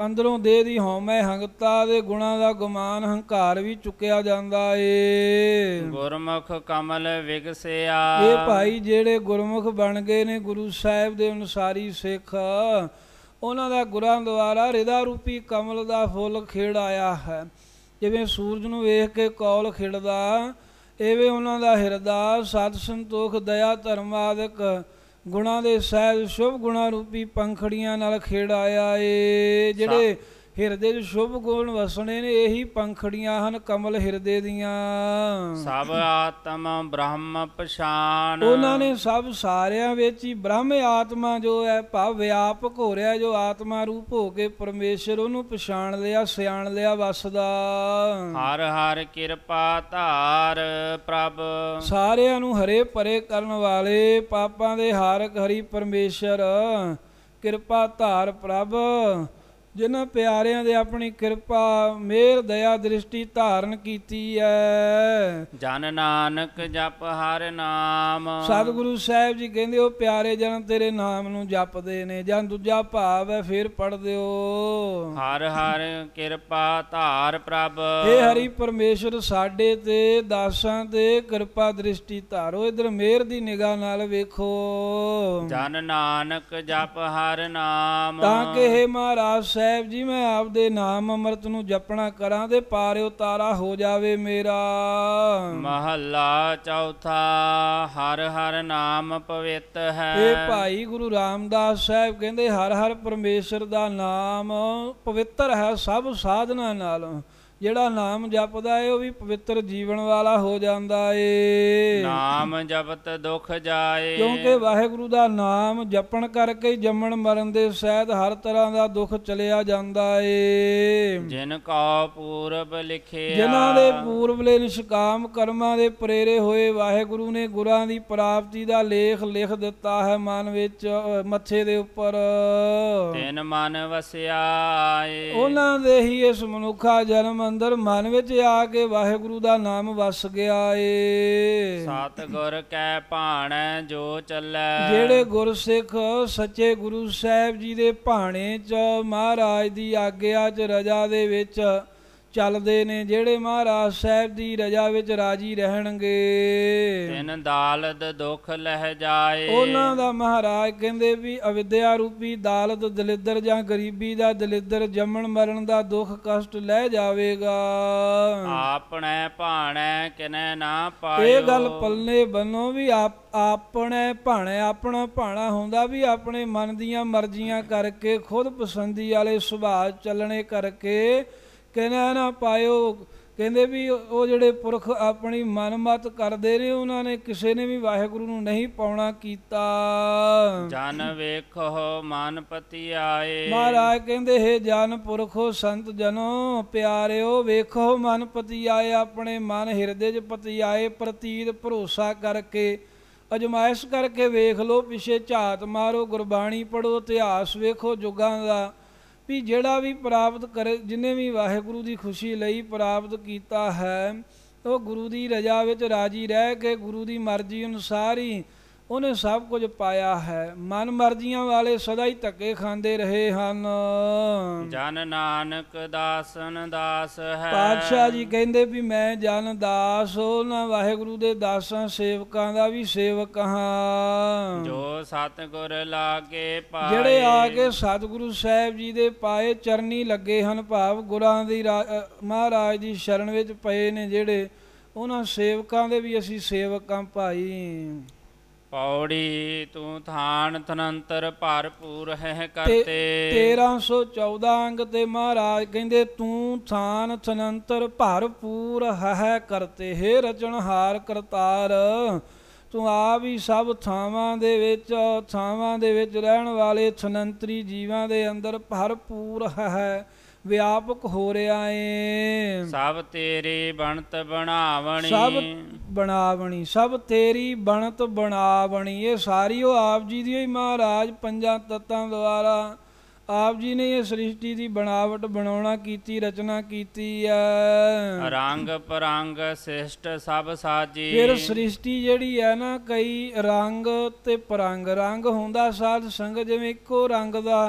ਅੰਦਰੋਂ ਦੇਹ ਦੀ ਹਉਮੈ ਹੰਗਤਾ ਦੇ ਗੁਣਾ ਦਾ ਗੁਮਾਨ ਹੰਕਾਰ ਵੀ ਚੁੱਕਿਆ ਜਾਂਦਾ ਏ ਗੁਰਮੁਖ ਕਮਲ ਵਿਗਸਿਆ ਇਹ ਭਾਈ ਜਿਹੜੇ ਗੁਰਮੁਖ ਬਣ ਗਏ ਨੇ ਗੁਰੂ ਸਾਹਿਬ ਦੇ ਅਨੁਸਾਰੀ ਸਿੱਖ ਉਹਨਾਂ ਦਾ ਗੁਰਾਂ ਦੁਆਰਾ ਰਿਦਾ ਰੂਪੀ ਕਮਲ ਦਾ ਫੁੱਲ ਖੇੜ ਆਇਆ ਹੈ ਜਿਵੇਂ ਸੂਰਜ ਨੂੰ ਵੇਖ ਕੇ ਕੌਲ ਖਿੜਦਾ ਐਵੇਂ ਉਹਨਾਂ ਦਾ ਹਿਰਦਾ ਸਤ ਸੰਤੋਖ ਦਇਆ ਧਰਮ ਆਦਿਕ ਗੁਣਾ ਦੇ ਸਹਿਜ ਸ਼ੁਭ ਗੁਣਾ ਰੂਪੀ ਪੰਖੜੀਆਂ ਨਾਲ ਖੇੜਾਇਆ ਏ ਜਿਹੜੇ ਹਿਰਦੇ ਦੇ ਸ਼ੁਭ ਗੋਲ ਵਸਣੇ ਨੇ ਇਹੀ ਪੰਖੜੀਆਂ ਹਨ ਕਮਲ ਹਿਰਦੇ ਦੀਆਂ ਸਭ ਆਤਮ ਬ੍ਰਹਮ ਪਛਾਨ ਉਹਨਾਂ ਨੇ ਸਭ ਸਾਰਿਆਂ ਵਿੱਚ ਹੀ ਬ੍ਰਹਮ ਆਤਮਾ ਜੋ ਹੈ ਭਾਵ ਵਿਆਪਕ ਹੋ ਰਿਹਾ ਜੋ ਆਤਮਾ ਰੂਪ ਹੋ ਕੇ ਪਰਮੇਸ਼ਰ ਉਹਨੂੰ ਪਛਾਣ ਲਿਆ ਸਿਆਣ ਲਿਆ ਵਸਦਾ ਹਰ ਹਰ ਕਿਰਪਾ ਧਾਰ ਪ੍ਰਭ ਸਾਰਿਆਂ ਨੂੰ ਹਰੇ ਪਰੇ ਕਰਨ ਵਾਲੇ ਪਾਪਾਂ ਦੇ ਹਾਰਕ ਹਰੀ ਪਰਮੇਸ਼ਰ ਕਿਰਪਾ ਧਾਰ ਪ੍ਰਭ ਜਿਨ੍ਹਾਂ ਪਿਆਰਿਆਂ ਦੇ ਆਪਣੀ ਕਿਰਪਾ ਮੇਰ ਦਇਆ ਦ੍ਰਿਸ਼ਟੀ ਧਾਰਨ ਕੀਤੀ ਹੈ ਜਨ ਨਾਨਕ ਜਪ ਹਰ ਨਾਮ ਸਤਿਗੁਰੂ ਸਾਹਿਬ ਜੀ ਕਹਿੰਦੇ ਉਹ ਪਿਆਰੇ ਜਨ ਤੇਰੇ ਨਾਮ ਨੂੰ ਜਪਦੇ ਨੇ ਜਾਂ ਦੂਜਾ ਭਾਵ ਹੈ ਫਿਰ ਪੜ ਦਿਓ ਹਰ ਹਰ ਕਿਰਪਾ ਧਾਰ ਪ੍ਰਭ ਏ ਹਰੀ ਪਰਮੇਸ਼ਰ ਸਾਡੇ ਤੇ ਦਾਸਾਂ ਤੇ ਕਿਰਪਾ ਦ੍ਰਿਸ਼ਟੀ ਧਾਰੋ ਇਧਰ ਮੇਰ ਦੀ ਨਿਗਾਹ ਨਾਲ ਵੇਖੋ ਜਨ ਨਾਨਕ ਜਪ ਹਰ ਨਾਮ ਤਾਂ ਕਿ ਮਹਾਰਾਜ ਸਾਹਿਬ ਜੀ ਮੈਂ ਆਪਦੇ ਨਾਮ ਅੰਮ੍ਰਿਤ ਨੂੰ ਜਪਣਾ ਕਰਾਂ ਤੇ ਪਾਰ ਉਤਾਰਾ ਹੋ ਜਾਵੇ ਮੇਰਾ ਮਹੱਲਾ ਚੌਥਾ ਹਰ ਹਰ ਨਾਮ ਪਵਿੱਤ ਹੈ ਇਹ ਭਾਈ ਗੁਰੂ ਰਾਮਦਾਸ ਸਾਹਿਬ ਕਹਿੰਦੇ ਹਰ ਹਰ ਪਰਮੇਸ਼ਰ ਦਾ ਨਾਮ ਪਵਿੱਤਰ ਹੈ ਸਭ ਸਾਧਨਾ ਨਾਲ ਜਿਹੜਾ ਨਾਮ ਜਪਦਾ ਏ ਉਹ ਵੀ ਪਵਿੱਤਰ ਜੀਵਨ ਵਾਲਾ ਹੋ ਜਾਂਦਾ ਏ ਨਾਮ ਜਪਤ ਦੁਖ ਜਾਏ ਕਿਉਂਕਿ ਵਾਹਿਗੁਰੂ ਦਾ ਨਾਮ ਜਪਣ ਕਰਕੇ ਜੰਮਣ ਮਰਨ ਦੇ ਸਹਿਤ ਹਰ ਤਰ੍ਹਾਂ ਦਾ ਦੁੱਖ ਚਲਿਆ ਜਾਂਦਾ ਏ ਜਿਨ ਕਾ ਪੂਰਬ ਲਿਖਿਆ ਜਿਨ੍ਹਾਂ ਦੇ ਪੂਰਬਲੇ ਨਿਸ਼ਕਾਮ ਕਰਮਾਂ ਦੇ ਪ੍ਰੇਰੇ ਹੋਏ ਵਾਹਿਗੁਰੂ ਨੇ ਗੁਰਾਂ ਦੀ ਪ੍ਰਾਪਤੀ ਦਾ ਲੇਖ ਲਿਖ ਦਿੱਤਾ ਹੈ ਮਨ ਵਿੱਚ ਮੱਥੇ ਦੇ ਉੱਪਰ ਤਿਨ ਮਨ ਵਸਿਆ ਏ ਉਹਨਾਂ ਦੇ ਹੀ ਇਸ ਮਨੁੱਖਾ ਜਨਮ ਅੰਦਰ ਮਨ ਵਿੱਚ ਆ ਕੇ ਵਾਹਿਗੁਰੂ ਦਾ ਨਾਮ ਵਸ ਗਿਆ ਏ ਸਤਗੁਰ ਕੈ ਭਾਣੈ ਜੋ ਚੱਲੈ ਜਿਹੜੇ ਗੁਰਸਿੱਖ ਸੱਚੇ ਗੁਰੂ ਸਾਹਿਬ ਜੀ ਦੇ ਭਾਣੇ ਚ ਮਹਾਰਾਜ ਦੀ ਆਗਿਆ ਚ ਰਜਾ ਦੇ ਵਿੱਚ ਚੱਲਦੇ ਨੇ ਜਿਹੜੇ ਮਹਾਰਾਜ ਸਾਹਿਬ ਦੀ ਰਜਾ ਵਿੱਚ ਰਾਜੀ ਰਹਿਣਗੇ ਤਿੰਨ ਦਾਲਤ ਦੁੱਖ ਲਹਿ ਜਾਏ ਉਹਨਾਂ ਦਾ ਮਹਾਰਾਜ ਕਹਿੰਦੇ ਵੀ ਅਵਿਦਿਆ ਰੂਪੀ ਦਾਲਤ ਦਲਿੱਦਰ ਜਾਂ ਗਰੀਬੀ ਦਾ ਦਲਿੱਦਰ ਜੰਮਣ ਮਰਨ ਦਾ ਦੁੱਖ ਕਸ਼ਟ ਲੈ ਜਾਵੇਗਾ ਆਪਣੇ ਭਾਣੇ ਕਿਨੇ ਨਾ ਪਾਇਓ ਇਹ ਗੱਲ ਪੱਲੇ ਬੰਨੋ ਵੀ ਆਪ ਆਪਣੇ ਭਾਣੇ ਆਪਣਾ ਭਾਣਾ ਹੁੰਦਾ ਵੀ ਆਪਣੇ ਮਨ ਦੀਆਂ ਮਰਜ਼ੀਆਂ ਕਰਕੇ ਖੁਦ ਪਸੰਦੀ ਵਾਲੇ ਸੁਭਾਅ ਚੱਲਣੇ ਕਰਕੇ ਕਹਿੰਦਾ ਨਾ ਪਾਇਓ ਕਹਿੰਦੇ ਵੀ ਉਹ ਜਿਹੜੇ ਪੁਰਖ ਆਪਣੀ ਮਨਮਤ ਕਰਦੇ ਨੇ ਉਹਨਾਂ ਨੇ ਕਿਸੇ ਨੇ ਵੀ ਵਾਹਿਗੁਰੂ ਨੂੰ ਨਹੀਂ ਪਾਉਣਾ ਕੀਤਾ ਜਨ ਵੇਖੋ ਮਨਪਤੀ ਆਏ ਮਹਾਰਾਜ ਕਹਿੰਦੇ ਹੈ ਜਨ ਪੁਰਖੋ ਸੰਤ ਜਨੋ ਪਿਆਰਿਓ ਵੇਖੋ ਮਨਪਤੀ ਆਏ ਆਪਣੇ ਮਨ ਹਿਰਦੇ 'ਚ ਪਤੀ ਆਏ ਪ੍ਰਤੀਤ ਭਰੋਸਾ ਕਰਕੇ ਅਜਮਾਇਸ਼ ਕਰਕੇ ਵੇਖ ਲਓ ਪਿਛੇ ਝਾਤ ਮਾਰੋ ਗੁਰਬਾਣੀ ਪੜੋ ਇਤਿਹਾਸ ਵੇਖੋ ਜੁਗਾਂ ਦਾ ਵੀ ਜਿਹੜਾ ਵੀ ਪ੍ਰਾਪਤ ਕਰੇ ਜਿਨੇ ਵੀ ਵਾਹਿਗੁਰੂ ਦੀ ਖੁਸ਼ੀ ਲਈ ਪ੍ਰਾਪਤ ਕੀਤਾ ਹੈ ਉਹ ਗੁਰੂ ਦੀ ਰਜ਼ਾ ਵਿੱਚ ਰਾਜੀ ਰਹਿ ਕੇ ਗੁਰੂ ਦੀ ਮਰਜ਼ੀ ਅਨੁਸਾਰ ਹੀ ਉਹਨੇ ਸਭ ਕੁਝ ਪਾਇਆ ਹੈ ਮਨ ਮਰਜ਼ੀਆਂ ਵਾਲੇ ਸਦਾ ਹੀ ਧੱਕੇ ਖਾਂਦੇ ਰਹੇ ਹਨ ਜਨ ਨਾਨਕ ਦਾਸਨ ਦਾਸ ਹੈ ਪਾਤਸ਼ਾਹ ਜੀ ਕਹਿੰਦੇ ਵੀ ਮੈਂ ਜਨ ਦਾਸ ਉਹਨਾਂ ਵਾਹਿਗੁਰੂ ਦੇ ਦਾਸਾਂ ਸੇਵਕਾਂ ਦਾ ਵੀ ਸੇਵਕ ਹਾਂ ਜੋ ਸਤਗੁਰ ਲਾਗੇ ਪਾਏ ਜਿਹੜੇ ਆ ਕੇ ਸਤਗੁਰੂ ਸਾਹਿਬ ਜੀ ਦੇ ਪਾਏ ਚਰਨੀ ਲੱਗੇ ਹਨ ਭਾਵ ਗੁਰਾਂ ਦੀ ਮਹਾਰਾਜ ਦੀ ਸ਼ਰਨ ਵਿੱਚ ਪਏ ਨੇ ਜਿਹੜੇ ਉਹਨਾਂ ਸੇਵਕਾਂ ਦੇ ਵੀ ਅਸੀਂ ਸੇਵਕਾਂ ਭਾਈ ਪੌੜੀ ਤੂੰ ਥਾਨ ਤਨੰਤਰ ਭਰਪੂਰ ਹੈ ਕਰਤੇ 1314 ਅੰਗ ਤੇ ਮਹਾਰਾਜ ਕਹਿੰਦੇ ਤੂੰ ਥਾਨ ਤਨੰਤਰ ਭਰਪੂਰ ਹੈ ਕਰਤੇ ਹੈ ਰਚਨਹਾਰ ਕਰਤਾਰ ਤੂੰ ਆਪ ਹੀ ਸਭ ਥਾਵਾਂ ਦੇ ਵਿੱਚ ਥਾਵਾਂ ਦੇ ਵਿੱਚ ਰਹਿਣ ਵਾਲੇ ਤਨੰਤਰੀ ਜੀਵਾਂ ਦੇ ਅੰਦਰ ਭਰਪੂਰ ਹੈ ਵਿਆਪਕ ਹੋ ਰਿਹਾ ਏ ਸਭ ਤੇਰੀ ਬਣਤ ਬਣਾਵਣੀ ਸਭ ਬਣਾਵਣੀ ਸਭ ਤੇਰੀ ਬਣਤ ਬਣਾਵਣੀ ਇਹ ਸਾਰੀ ਉਹ ਆਪ ਜੀ ਦੀ ਹੀ ਮਹਾਰਾਜ ਪੰਜਾਂ ਤਤਾਂ ਦੁਆਰਾ ਆਪ ਜੀ ਨੇ ਇਹ ਸ੍ਰਿਸ਼ਟੀ ਦੀ ਬਣਾਵਟ ਬਣਾਉਣਾ ਕੀਤੀ ਰਚਨਾ ਕੀਤੀ ਹੈ ਰੰਗ ਪਰੰਗ ਸਿਸ਼ਟ ਸਭ ਸਾਜੀ ਫਿਰ ਸ੍ਰਿਸ਼ਟੀ ਜਿਹੜੀ ਹੈ ਨਾ ਕਈ ਰੰਗ ਤੇ ਪਰੰਗ ਰੰਗ ਹੁੰਦਾ ਸਾਧ ਸੰਗ ਜਿਵੇਂ ਇੱਕੋ ਰੰਗ ਦਾ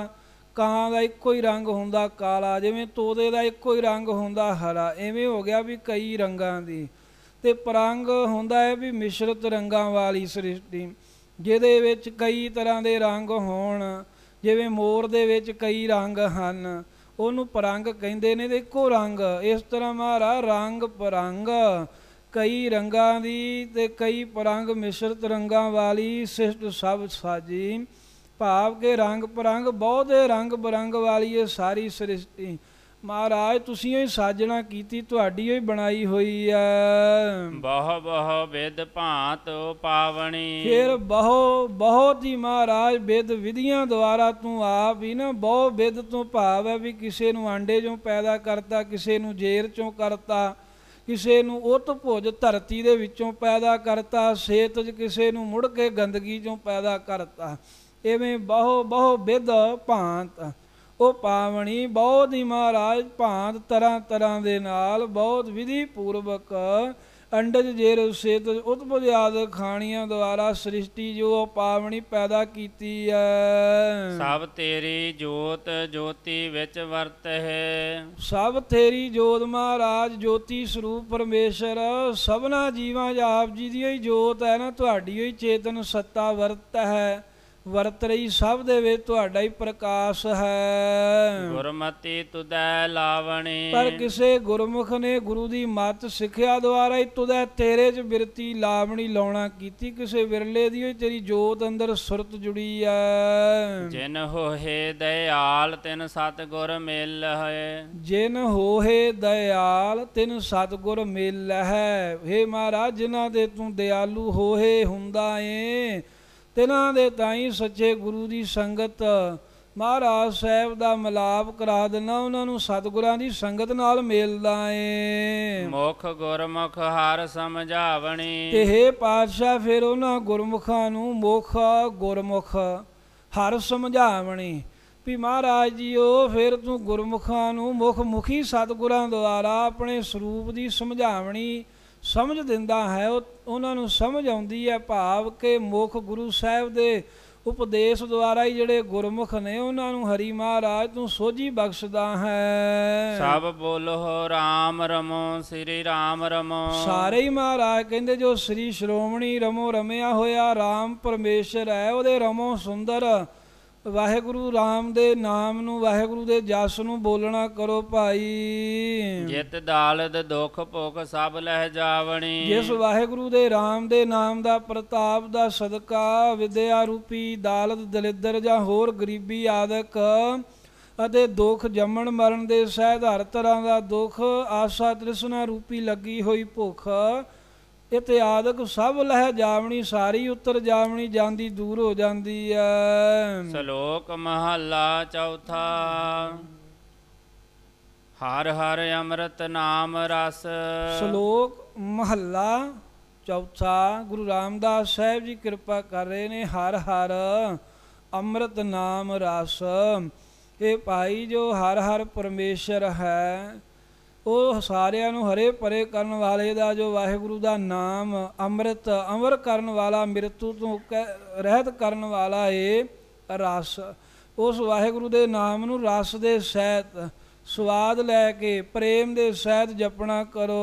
ਕਾਂ ਦਾ ਇੱਕੋ ਹੀ ਰੰਗ ਹੁੰਦਾ ਕਾਲਾ ਜਿਵੇਂ ਤੋਦੇ ਦਾ ਇੱਕੋ ਹੀ ਰੰਗ ਹੁੰਦਾ ਹਰਾ ਐਵੇਂ ਹੋ ਗਿਆ ਵੀ ਕਈ ਰੰਗਾਂ ਦੀ ਤੇ ਪ੍ਰੰਗ ਹੁੰਦਾ ਹੈ ਵੀ ਮਿਸ਼ਰਤ ਰੰਗਾਂ ਵਾਲੀ ਸ੍ਰਿਸ਼ਟੀ ਜਿਹਦੇ ਵਿੱਚ ਕਈ ਤਰ੍ਹਾਂ ਦੇ ਰੰਗ ਹੋਣ ਜਿਵੇਂ ਮੋਰ ਦੇ ਵਿੱਚ ਕਈ ਰੰਗ ਹਨ ਉਹਨੂੰ ਪ੍ਰੰਗ ਕਹਿੰਦੇ ਨੇ ਤੇ ਇੱਕੋ ਰੰਗ ਇਸ ਤਰ੍ਹਾਂ ਮਹਾਰਾ ਰੰਗ ਪ੍ਰੰਗ ਕਈ ਰੰਗਾਂ ਦੀ ਤੇ ਕਈ ਪ੍ਰੰਗ ਮਿਸ਼ਰਤ ਰੰਗਾਂ ਵਾਲੀ ਸਿਸ਼ਟ ਸਭ ਸਾਜੀ ਭਾਵ ਕੇ ਰੰਗ ਪਰੰਗ ਬਹੁਤੇ ਰੰਗ ਬਰੰਗ ਵਾਲੀ ਇਹ ਸਾਰੀ ਸ੍ਰਿਸ਼ਟੀ ਮਹਾਰਾਜ ਤੁਸੀਂ ਹੀ ਸਾਜਣਾ ਕੀਤੀ ਤੁਹਾਡੀ ਹੀ ਬਣਾਈ ਹੋਈ ਐ ਬਹੁ ਬਹੁ ਵਿਦ ਭਾਂਤ ਪਾਵਣੀ ਫਿਰ ਬਹੁ ਬਹੁਤ ਹੀ ਮਹਾਰਾਜ ਵਿਦ ਵਿਧੀਆਂ ਦੁਆਰਾ ਤੂੰ ਆਪ ਹੀ ਨਾ ਬਹੁ ਵਿਦ ਤੋਂ ਭਾਵ ਹੈ ਵੀ ਕਿਸੇ ਨੂੰ ਆਂਡੇ ਚੋਂ ਪੈਦਾ ਕਰਤਾ ਕਿਸੇ ਨੂੰ ਜੇਰ ਚੋਂ ਕਰਤਾ ਕਿਸੇ ਨੂੰ ਉਤ ਭੁਜ ਧਰਤੀ ਦੇ ਵਿੱਚੋਂ ਪੈਦਾ ਕਰਤਾ ਸੇਤਜ ਕਿਸੇ ਨੂੰ ਮੁੜ ਕੇ ਗੰਦਗੀ ਚੋਂ ਪੈਦਾ ਕਰਤਾ ਐਵੇਂ ਬਹੁ ਬਹੁ ਵਿਦ ਭਾਂਤ ਉਹ ਪਾਵਣੀ ਬਹੁਤ ਹੀ ਮਹਾਰਾਜ ਭਾਂਤ ਤਰ੍ਹਾਂ ਤਰ੍ਹਾਂ ਦੇ ਨਾਲ ਬਹੁਤ ਵਿਧੀ ਪੂਰਵਕ ਅੰਡਜ ਜੇ ਰਸੇਤ ਉਤਪਦ ਆਦ ਖਾਣੀਆਂ ਦੁਆਰਾ ਸ੍ਰਿਸ਼ਟੀ ਜੋ ਪਾਵਣੀ ਪੈਦਾ ਕੀਤੀ ਹੈ ਸਭ ਤੇਰੀ ਜੋਤ ਜੋਤੀ ਵਿੱਚ ਵਰਤ ਹੈ ਸਭ ਤੇਰੀ ਜੋਤ ਮਹਾਰਾਜ ਜੋਤੀ ਸਰੂਪ ਪਰਮੇਸ਼ਰ ਸਭਨਾ ਜੀਵਾਂ ਆਪ ਜੀ ਦੀ ਹੀ ਜੋਤ ਹੈ ਨਾ ਤੁਹਾਡੀ ਹੀ ਚੇਤਨ ਸੱਤਾ ਵਰਤ ਹੈ ਵਰਤ ਰਹੀ ਸਭ ਦੇ ਵਿੱਚ ਤੁਹਾਡਾ ਹੀ ਪ੍ਰਕਾਸ਼ ਹੈ ਗੁਰਮਤੀ ਤੁਦੈ ਲਾਵਣੀ ਪਰ ਕਿਸੇ ਗੁਰਮੁਖ ਨੇ ਗੁਰੂ ਦੀ ਮਤ ਸਿੱਖਿਆ ਦੁਆਰਾ ਹੀ ਤੁਦੈ ਤੇਰੇ 'ਚ ਬਿਰਤੀ ਲਾਵਣੀ ਲਾਉਣਾ ਕੀਤੀ ਕਿਸੇ ਵਿਰਲੇ ਦੀ ਹੋਈ ਤੇਰੀ ਜੋਤ ਅੰਦਰ ਸੁਰਤ ਜੁੜੀ ਐ ਜਿਨ ਹੋਹੇ ਦਇਆਲ ਤਿਨ ਸਤਗੁਰ ਮਿਲ ਹੈ ਜਿਨ ਹੋਹੇ ਦਇਆਲ ਤਿਨ ਸਤਗੁਰ ਮਿਲ ਹੈ ਹੇ ਮਹਾਰਾਜ ਜਿਨ੍ਹਾਂ ਦੇ ਤੂੰ ਦਿਆਲੂ ਹੋਹੇ ਹੁੰਦਾ ਏ ਤਿਨਾਂ ਦੇ ਤਾਈ ਸੱਚੇ ਗੁਰੂ ਦੀ ਸੰਗਤ ਮਹਾਰਾਜ ਸਾਹਿਬ ਦਾ ਮਲਾਪ ਕਰਾ ਦੇਣਾ ਉਹਨਾਂ ਨੂੰ ਸਤਿਗੁਰਾਂ ਦੀ ਸੰਗਤ ਨਾਲ ਮਿਲਦਾ ਏ ਮੁਖ ਗੁਰਮੁਖ ਹਰ ਸਮਝਾਵਣੀ ਤੇ ਹੇ ਪਾਤਸ਼ਾਹ ਫਿਰ ਉਹਨਾਂ ਗੁਰਮੁਖਾਂ ਨੂੰ ਮੁਖ ਗੁਰਮੁਖ ਹਰ ਸਮਝਾਵਣੀ ਵੀ ਮਹਾਰਾਜ ਜੀਓ ਫਿਰ ਤੂੰ ਗੁਰਮੁਖਾਂ ਨੂੰ ਮੁਖ ਮੁਖੀ ਸਤਿਗੁਰਾਂ ਦੁਆਰਾ ਆਪਣੇ ਸਰੂਪ ਦੀ ਸਮਝਾਵਣੀ ਸਮਝ ਦਿੰਦਾ ਹੈ ਉਹ ਉਹਨਾਂ ਨੂੰ ਸਮਝ ਆਉਂਦੀ ਹੈ ਭਾਵ ਕਿ ਮੁਖ ਗੁਰੂ ਸਾਹਿਬ ਦੇ ਉਪਦੇਸ਼ ਦੁਆਰਾ ਹੀ ਜਿਹੜੇ ਗੁਰਮੁਖ ਨੇ ਉਹਨਾਂ ਨੂੰ ਹਰੀ ਮਹਾਰਾਜ ਤੂੰ ਸੋਝੀ ਬਖਸ਼ਦਾ ਹੈ ਸਭ ਬੋਲੋ ਰਾਮ ਰਮੋ ਸ੍ਰੀ ਰਾਮ ਰਮੋ ਸਾਰੇ ਹੀ ਮਹਾਰਾਜ ਕਹਿੰਦੇ ਜੋ ਸ੍ਰੀ ਸ਼੍ਰੋਮਣੀ ਰਮੋ ਰਮਿਆ ਹੋਇਆ ਰਾਮ ਪਰਮੇਸ਼ਰ ਹੈ ਉਹਦੇ ਰਮੋ ਸੁੰਦਰ ਵਾਹਿਗੁਰੂ RAM ਦੇ ਨਾਮ ਨੂੰ ਵਾਹਿਗੁਰੂ ਦੇ ਜਸ ਨੂੰ ਬੋਲਣਾ ਕਰੋ ਭਾਈ ਜਿਤ ਦਾਲਦ ਦੁਖ ਭੋਗ ਸਭ ਲਹਿ ਜਾਵਣੀ ਜਿਸ ਵਾਹਿਗੁਰੂ ਦੇ RAM ਦੇ ਨਾਮ ਦਾ ਪ੍ਰਤਾਪ ਦਾ ਸਦਕਾ ਵਿਦਿਆ ਰੂਪੀ ਦਾਲਦ ਦਲਿੱਦਰ ਜਾਂ ਹੋਰ ਗਰੀਬੀ ਆਦਿਕ ਅਤੇ ਦੁੱਖ ਜੰਮਣ ਮਰਨ ਦੇ ਸਹਿ ਹਰ ਤਰ੍ਹਾਂ ਦਾ ਦੁੱਖ ਆਸਾ ਤ੍ਰਿਸ਼ਨਾ ਰੂਪੀ ਲੱਗੀ ਹੋਈ ਭੁੱਖ ਇਤਿਆਦਿਕ ਸਭ ਲਹਿ ਜਾਵਣੀ ਸਾਰੀ ਉਤਰ ਜਾਵਣੀ ਜਾਂਦੀ ਦੂਰ ਹੋ ਜਾਂਦੀ ਐ ਸ਼ਲੋਕ ਮਹਲਾ ਚੌਥਾ ਹਰ ਹਰ ਅੰਮ੍ਰਿਤ ਨਾਮ ਰਸ ਸ਼ਲੋਕ ਮਹੱਲਾ ਚੌਥਾ ਗੁਰੂ ਰਾਮਦਾਸ ਸਾਹਿਬ ਜੀ ਕਿਰਪਾ ਕਰ ਰਹੇ ਨੇ ਹਰ ਹਰ ਅੰਮ੍ਰਿਤ ਨਾਮ ਰਸ ਇਹ ਭਾਈ ਜੋ ਹਰ ਹਰ ਪਰਮੇਸ਼ਰ ਹੈ ਉਹ ਸਾਰਿਆਂ ਨੂੰ ਹਰੇ ਪਰੇ ਕਰਨ ਵਾਲੇ ਦਾ ਜੋ ਵਾਹਿਗੁਰੂ ਦਾ ਨਾਮ ਅੰਮ੍ਰਿਤ ਅਮਰ ਕਰਨ ਵਾਲਾ ਮ੍ਰਿਤੂ ਤੋਂ ਰਹਿਤ ਕਰਨ ਵਾਲਾ ਏ ਰਸ ਉਸ ਵਾਹਿਗੁਰੂ ਦੇ ਨਾਮ ਨੂੰ ਰਸ ਦੇ ਸਹਿਤ ਸਵਾਦ ਲੈ ਕੇ ਪ੍ਰੇਮ ਦੇ ਸਹਿਤ ਜਪਣਾ ਕਰੋ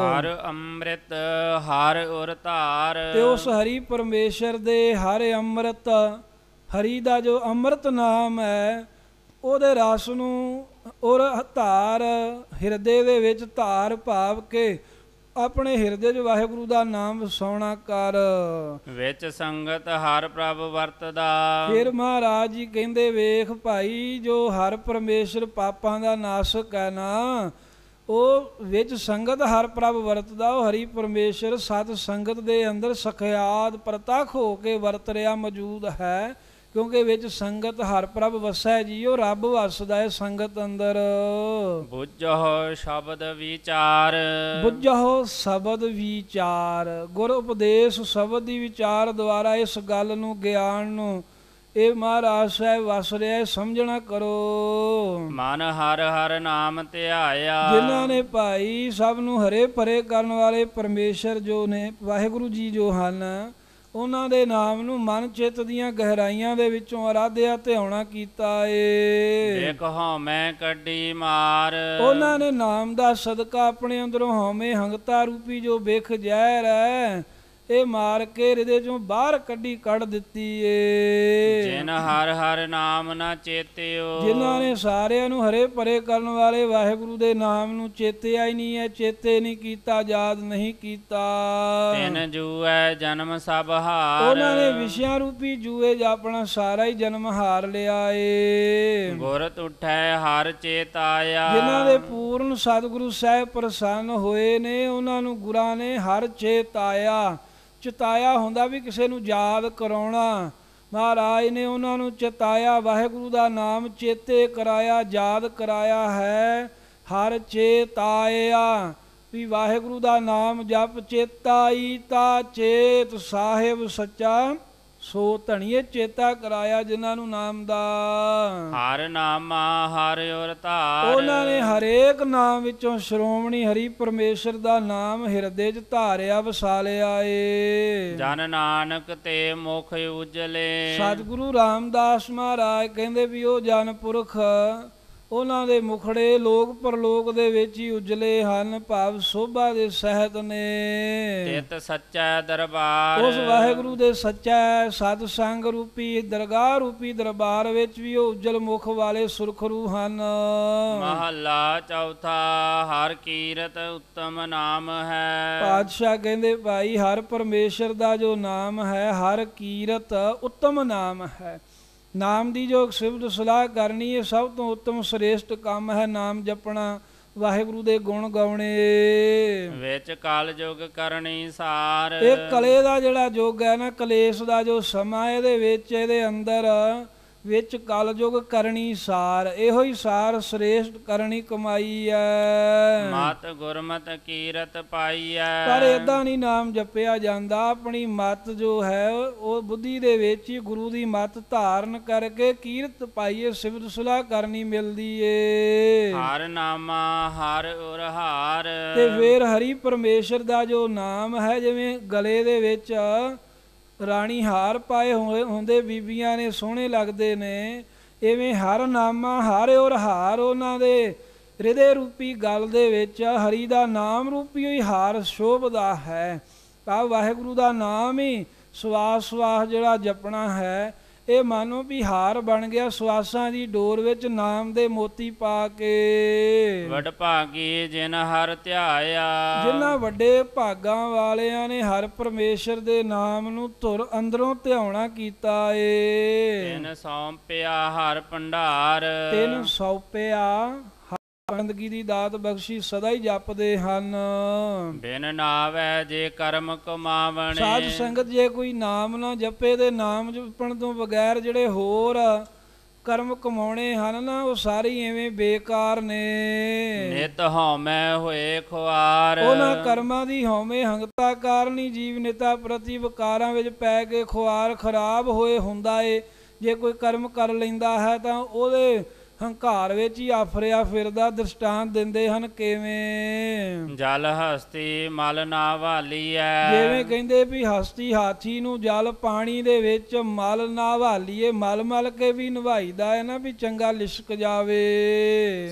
ਹਰ ਅੰਮ੍ਰਿਤ ਹਰ ਉਰ ਧਾਰ ਤੇ ਉਸ ਹਰੀ ਪਰਮੇਸ਼ਰ ਦੇ ਹਰ ਅੰਮ੍ਰਿਤ ਹਰੀ ਦਾ ਜੋ ਅੰਮ੍ਰਿਤ ਨਾਮ ਹੈ ਉਹਦੇ ਰਸ ਨੂੰ ਔਰ ਧਾਰ ਹਿਰਦੇ ਦੇ ਵਿੱਚ ਧਾਰ ਭਾਵ ਕੇ ਆਪਣੇ ਹਿਰਦੇ 'ਚ ਵਾਹਿਗੁਰੂ ਦਾ ਨਾਮ ਵਸਾਉਣਾ ਕਰ ਵਿੱਚ ਸੰਗਤ ਹਰ ਪ੍ਰਭ ਵਰਤਦਾ ਫਿਰ ਮਹਾਰਾਜ ਜੀ ਕਹਿੰਦੇ ਵੇਖ ਭਾਈ ਜੋ ਹਰ ਪਰਮੇਸ਼ਰ ਪਾਪਾਂ ਦਾ ਨਾਸ਼ਕ ਹੈ ਨਾ ਉਹ ਵਿੱਚ ਸੰਗਤ ਹਰ ਪ੍ਰਭ ਵਰਤਦਾ ਉਹ ਹਰੀ ਪਰਮੇਸ਼ਰ ਸਤ ਸੰਗਤ ਦੇ ਅੰਦਰ ਸਖਿਆਦ ਪ੍ਰਤੱਖ ਹੋ ਕੇ ਵਰਤ ਰਿਹਾ ਮੌਜੂਦ ਹੈ ਕਿਉਂਕਿ ਵਿੱਚ ਸੰਗਤ ਹਰ ਪ੍ਰਭ ਵਸੈ ਉਹ ਰੱਬ ਵਸਦਾ ਹੈ ਸੰਗਤ ਅੰਦਰ ਬੁੱਝੋ ਸ਼ਬਦ ਵਿਚਾਰ ਬੁੱਝੋ ਸ਼ਬਦ ਵਿਚਾਰ ਗੁਰ ਉਪਦੇਸ਼ ਸ਼ਬਦ ਦੀ ਵਿਚਾਰ ਦੁਆਰਾ ਇਸ ਗੱਲ ਨੂੰ ਗਿਆਨ ਨੂੰ ਇਹ ਮਹਾਰਾਜ ਸਾਹਿਬ ਵਸ ਰਿਹਾ ਸਮਝਣਾ ਕਰੋ ਮਨ ਹਰ ਹਰ ਨਾਮ ਧਿਆਇਆ ਜਿਨ੍ਹਾਂ ਨੇ ਭਾਈ ਸਭ ਨੂੰ ਹਰੇ ਭਰੇ ਕਰਨ ਵਾਲੇ ਪਰਮੇਸ਼ਰ ਜੋ ਨੇ ਵਾਹਿਗੁਰੂ ਜੀ ਜੋ ਹਨ ਉਹਨਾਂ ਦੇ ਨਾਮ ਨੂੰ ਮਨ ਚਿੱਤ ਦੀਆਂ ਗਹਿਰਾਈਆਂ ਦੇ ਵਿੱਚੋਂ ਅਰਾਧਿਆ ਤੇ ਹੋਣਾ ਕੀਤਾ ਏ ਦੇਖ ਮੈਂ ਕੱਢੀ ਮਾਰ ਉਹਨਾਂ ਨੇ ਨਾਮ ਦਾ ਸਦਕਾ ਆਪਣੇ ਅੰਦਰੋਂ ਹਉਮੈ ਹੰਗਤਾ ਰੂਪੀ ਜੋ ਵਿਖ ਜ਼ਹਿਰ ਹੈ ਇਹ ਮਾਰ ਕੇ ਹਿਰਦੇ ਚੋਂ ਬਾਹਰ ਕੱਢੀ ਕੱਢ ਦਿੱਤੀ ਏ ਜਿਨ ਹਰ ਹਰ ਨਾਮ ਨਾ ਚੇਤਿਓ ਜਿਨ੍ਹਾਂ ਨੇ ਸਾਰਿਆਂ ਨੂੰ ਹਰੇ ਭਰੇ ਕਰਨ ਵਾਲੇ ਵਾਹਿਗੁਰੂ ਦੇ ਨਾਮ ਨੂੰ ਚੇਤੇ ਆਈ ਨਹੀਂ ਹੈ ਚੇਤੇ ਨਹੀਂ ਕੀਤਾ ਯਾਦ ਨਹੀਂ ਕੀਤਾ ਤਿੰਨ ਜੂਐ ਜਨਮ ਸਭ ਹਾਰ ਉਹਨਾਂ ਨੇ ਵਿਸ਼ਿਆਂ ਰੂਪੀ ਜੂਏ ਆਪਣਾ ਸਾਰਾ ਹੀ ਜਨਮ ਹਾਰ ਲਿਆ ਏ ਗੁਰ ਉਠੈ ਹਰ ਚੇਤਾਇਆ ਜਿਨ੍ਹਾਂ ਦੇ ਪੂਰਨ ਸਤਿਗੁਰੂ ਸਾਹਿਬ ਪ੍ਰਸੰਨ ਹੋਏ ਨੇ ਉਹਨਾਂ ਨੂੰ ਗੁਰਾਂ ਨੇ ਹਰ ਚੇਤਾਇਆ ਚਿਤਾਇਆ ਹੁੰਦਾ ਵੀ ਕਿਸੇ ਨੂੰ ਯਾਦ ਕਰਾਉਣਾ ਮਹਾਰਾਜ ਨੇ ਉਹਨਾਂ ਨੂੰ ਚਿਤਾਇਆ ਵਾਹਿਗੁਰੂ ਦਾ ਨਾਮ ਚੇਤੇ ਕਰਾਇਆ ਯਾਦ ਕਰਾਇਆ ਹੈ ਹਰ ਚੇਤਾਇਆ ਵੀ ਵਾਹਿਗੁਰੂ ਦਾ ਨਾਮ ਜਪ ਚੇਤਾਈ ਤਾ ਚੇਤ ਸਾਹਿਬ ਸੱਚਾ ਸੋ ਧਣੀਏ ਚੇਤਾ ਕਰਾਇਆ ਜਿਨ੍ਹਾਂ ਨੂੰ ਨਾਮ ਦਾ ਹਰ ਨਾਮਾ ਹਰ ਔਰ ਧਾਰ ਉਹਨਾਂ ਨੇ ਹਰੇਕ ਨਾਮ ਵਿੱਚੋਂ ਸ਼੍ਰੋਮਣੀ ਹਰੀ ਪਰਮੇਸ਼ਰ ਦਾ ਨਾਮ ਹਿਰਦੇ 'ਚ ਧਾਰਿਆ ਵਸਾਲਿਆ ਏ ਜਨ ਨਾਨਕ ਤੇ ਮੁਖ ਉਜਲੇ ਸਤਿਗੁਰੂ ਰਾਮਦਾਸ ਮਹਾਰਾਜ ਕਹਿੰਦੇ ਵੀ ਉਹ ਜਨ ਪੁਰਖ ਉਹਨਾਂ ਦੇ ਮੁਖੜੇ ਲੋਕ ਪਰਲੋਕ ਦੇ ਵਿੱਚ ਹੀ ਉਜਲੇ ਹਨ ਭਾਵ ਸੋਭਾ ਦੇ ਸਹਿਤ ਨੇ ਤਿਤ ਸੱਚਾ ਦਰਬਾਰ ਉਸ ਵਾਹਿਗੁਰੂ ਦੇ ਸੱਚਾ ਸਤ ਸੰਗ ਰੂਪੀ ਦਰਗਾਹ ਰੂਪੀ ਦਰਬਾਰ ਵਿੱਚ ਵੀ ਉਹ ਉਜਲ ਮੁਖ ਵਾਲੇ ਸੁਰਖਰੂ ਹਨ ਮਹੱਲਾ ਚੌਥਾ ਹਰ ਕੀਰਤ ਉੱਤਮ ਨਾਮ ਹੈ ਪਾਤਸ਼ਾਹ ਕਹਿੰਦੇ ਭਾਈ ਹਰ ਪਰਮੇਸ਼ਰ ਦਾ ਜੋ ਨਾਮ ਹੈ ਹਰ ਕੀਰਤ ਉੱਤਮ ਨਾਮ ਹੈ ਨਾਮ ਦੀ ਜੋ ਸਿਫਤ ਸਲਾਹ ਕਰਨੀ ਇਹ ਸਭ ਤੋਂ ਉੱਤਮ ਸ੍ਰੇਸ਼ਟ ਕੰਮ ਹੈ ਨਾਮ ਜਪਣਾ ਵਾਹਿਗੁਰੂ ਦੇ ਗੁਣ ਗਾਉਣੇ ਵਿੱਚ ਕਾਲ ਯੁਗ ਕਰਨੀ ਸਾਰ ਇਹ ਕਲੇ ਦਾ ਜਿਹੜਾ ਯੁਗ ਹੈ ਨਾ ਕਲੇਸ਼ ਦਾ ਜੋ ਸਮਾਂ ਇਹਦੇ ਵਿੱਚ ਇਹਦੇ ਅੰਦਰ ਵਿੱਚ ਕਲਯੁਗ ਕਰਨੀ ਸਾਰ ਇਹੋ ਹੀ ਸਾਰ ਸ੍ਰੇਸ਼ਟ ਕਰਨੀ ਕਮਾਈ ਐ ਮਤ ਗੁਰਮਤ ਕੀਰਤ ਪਾਈ ਐ ਪਰ ਇਦਾਂ ਨਹੀਂ ਨਾਮ ਜਪਿਆ ਜਾਂਦਾ ਆਪਣੀ ਮਤ ਜੋ ਹੈ ਉਹ ਬੁੱਧੀ ਦੇ ਵਿੱਚ ਹੀ ਗੁਰੂ ਦੀ ਮਤ ਧਾਰਨ ਕਰਕੇ ਕੀਰਤ ਪਾਈਏ ਸਿਵਤ ਸੁਲਾ ਕਰਨੀ ਮਿਲਦੀ ਏ ਹਰ ਨਾਮਾ ਹਰ ਉਰ ਹਾਰ ਤੇ ਫੇਰ ਹਰੀ ਪਰਮੇਸ਼ਰ ਦਾ ਜੋ ਨਾਮ ਹੈ ਜਿਵੇਂ ਗਲੇ ਦੇ ਵਿੱਚ ਰਾਣੀ ਹਾਰ ਪਾਏ ਹੁੰਦੇ ਬੀਬੀਆਂ ਨੇ ਸੋਹਣੇ ਲੱਗਦੇ ਨੇ ਐਵੇਂ ਹਰ ਨਾਮਾ ਹਰ ਔਰ ਹਾਰ ਉਹਨਾਂ ਦੇ ਹਿਰਦੇ ਰੂਪੀ ਗਲ ਦੇ ਵਿੱਚ ਹਰੀ ਦਾ ਨਾਮ ਰੂਪੀ ਹੀ ਹਾਰ ਸ਼ੋਭਦਾ ਹੈ ਆ ਵਾਹਿਗੁਰੂ ਦਾ ਨਾਮ ਹੀ ਸਵਾਸ ਸਵਾਸ ਜਿਹੜਾ ਜਪਣਾ ਹੈ ਇਹ ਮਾਨੋ ਹਾਰ ਬਣ ਗਿਆ ਸਵਾਸਾਂ ਦੀ ਡੋਰ ਵਿੱਚ ਨਾਮ ਦੇ ਮੋਤੀ ਪਾ ਕੇ ਵਡ ਭਾਗੀ ਜਿਨ ਹਰ ਧਿਆਇਆ ਜਿਨ੍ਹਾਂ ਵੱਡੇ ਭਾਗਾਂ ਵਾਲਿਆਂ ਨੇ ਹਰ ਪਰਮੇਸ਼ਰ ਦੇ ਨਾਮ ਨੂੰ ਧੁਰ ਅੰਦਰੋਂ ਧਿਆਉਣਾ ਕੀਤਾ ਏ ਤਿਨ ਸੌਪਿਆ ਹਰ ਭੰਡਾਰ ਤਿਨ ਸੌਪਿਆ ਬੰਦਗੀ ਦੀ ਦਾਤ ਬਖਸ਼ੀ ਸਦਾ ਹੀ ਜਪਦੇ ਹਨ ਬਿਨ ਨਾਵੇ ਜੇ ਕਰਮ ਕਮਾਵਣੇ ਸਾਧ ਸੰਗਤ ਜੇ ਕੋਈ ਨਾਮ ਨਾ ਜਪੇ ਤੇ ਨਾਮ ਜਪਣ ਤੋਂ ਬਗੈਰ ਜਿਹੜੇ ਹੋਰ ਕਰਮ ਕਮਾਉਣੇ ਹਨ ਨਾ ਉਹ ਸਾਰੇ ਐਵੇਂ ਬੇਕਾਰ ਨੇ ਨਿਤ ਹਉਮੈ ਹੋਏ ਖੁਆਰ ਉਹਨਾਂ ਕਰਮਾਂ ਦੀ ਹਉਮੈ ਹੰਗਤਾ ਕਾਰਨ ਹੀ ਜੀਵ ਨਿਤਾ ਪ੍ਰਤੀ ਵਿਕਾਰਾਂ ਵਿੱਚ ਪੈ ਕੇ ਖੁਆਰ ਖਰਾਬ ਹੋਏ ਹੁੰਦਾ ਏ ਜੇ ਕੋਈ ਕਰਮ ਕਰ ਲੈਂਦਾ ਹੈ ਤਾਂ ਉਹਦੇ ਹੰਕਾਰ ਵਿੱਚ ਹੀ ਆਫਰਿਆ ਫਿਰਦਾ ਦ੍ਰਿਸ਼ਟਾਂਤ ਦਿੰਦੇ ਹਨ ਕਿਵੇਂ ਜਲ ਹਸਤੀ ਮਲ ਨਾ ਐ ਜਿਵੇਂ ਕਹਿੰਦੇ ਵੀ ਹਸਤੀ ਹਾਥੀ ਨੂੰ ਜਲ ਪਾਣੀ ਦੇ ਵਿੱਚ ਮਲ ਨਾ ਵਾਲੀਏ ਮਲ ਮਲ ਕੇ ਵੀ ਨਵਾਈਦਾ ਹੈ ਨਾ ਵੀ ਚੰਗਾ ਲਿਸ਼ਕ ਜਾਵੇ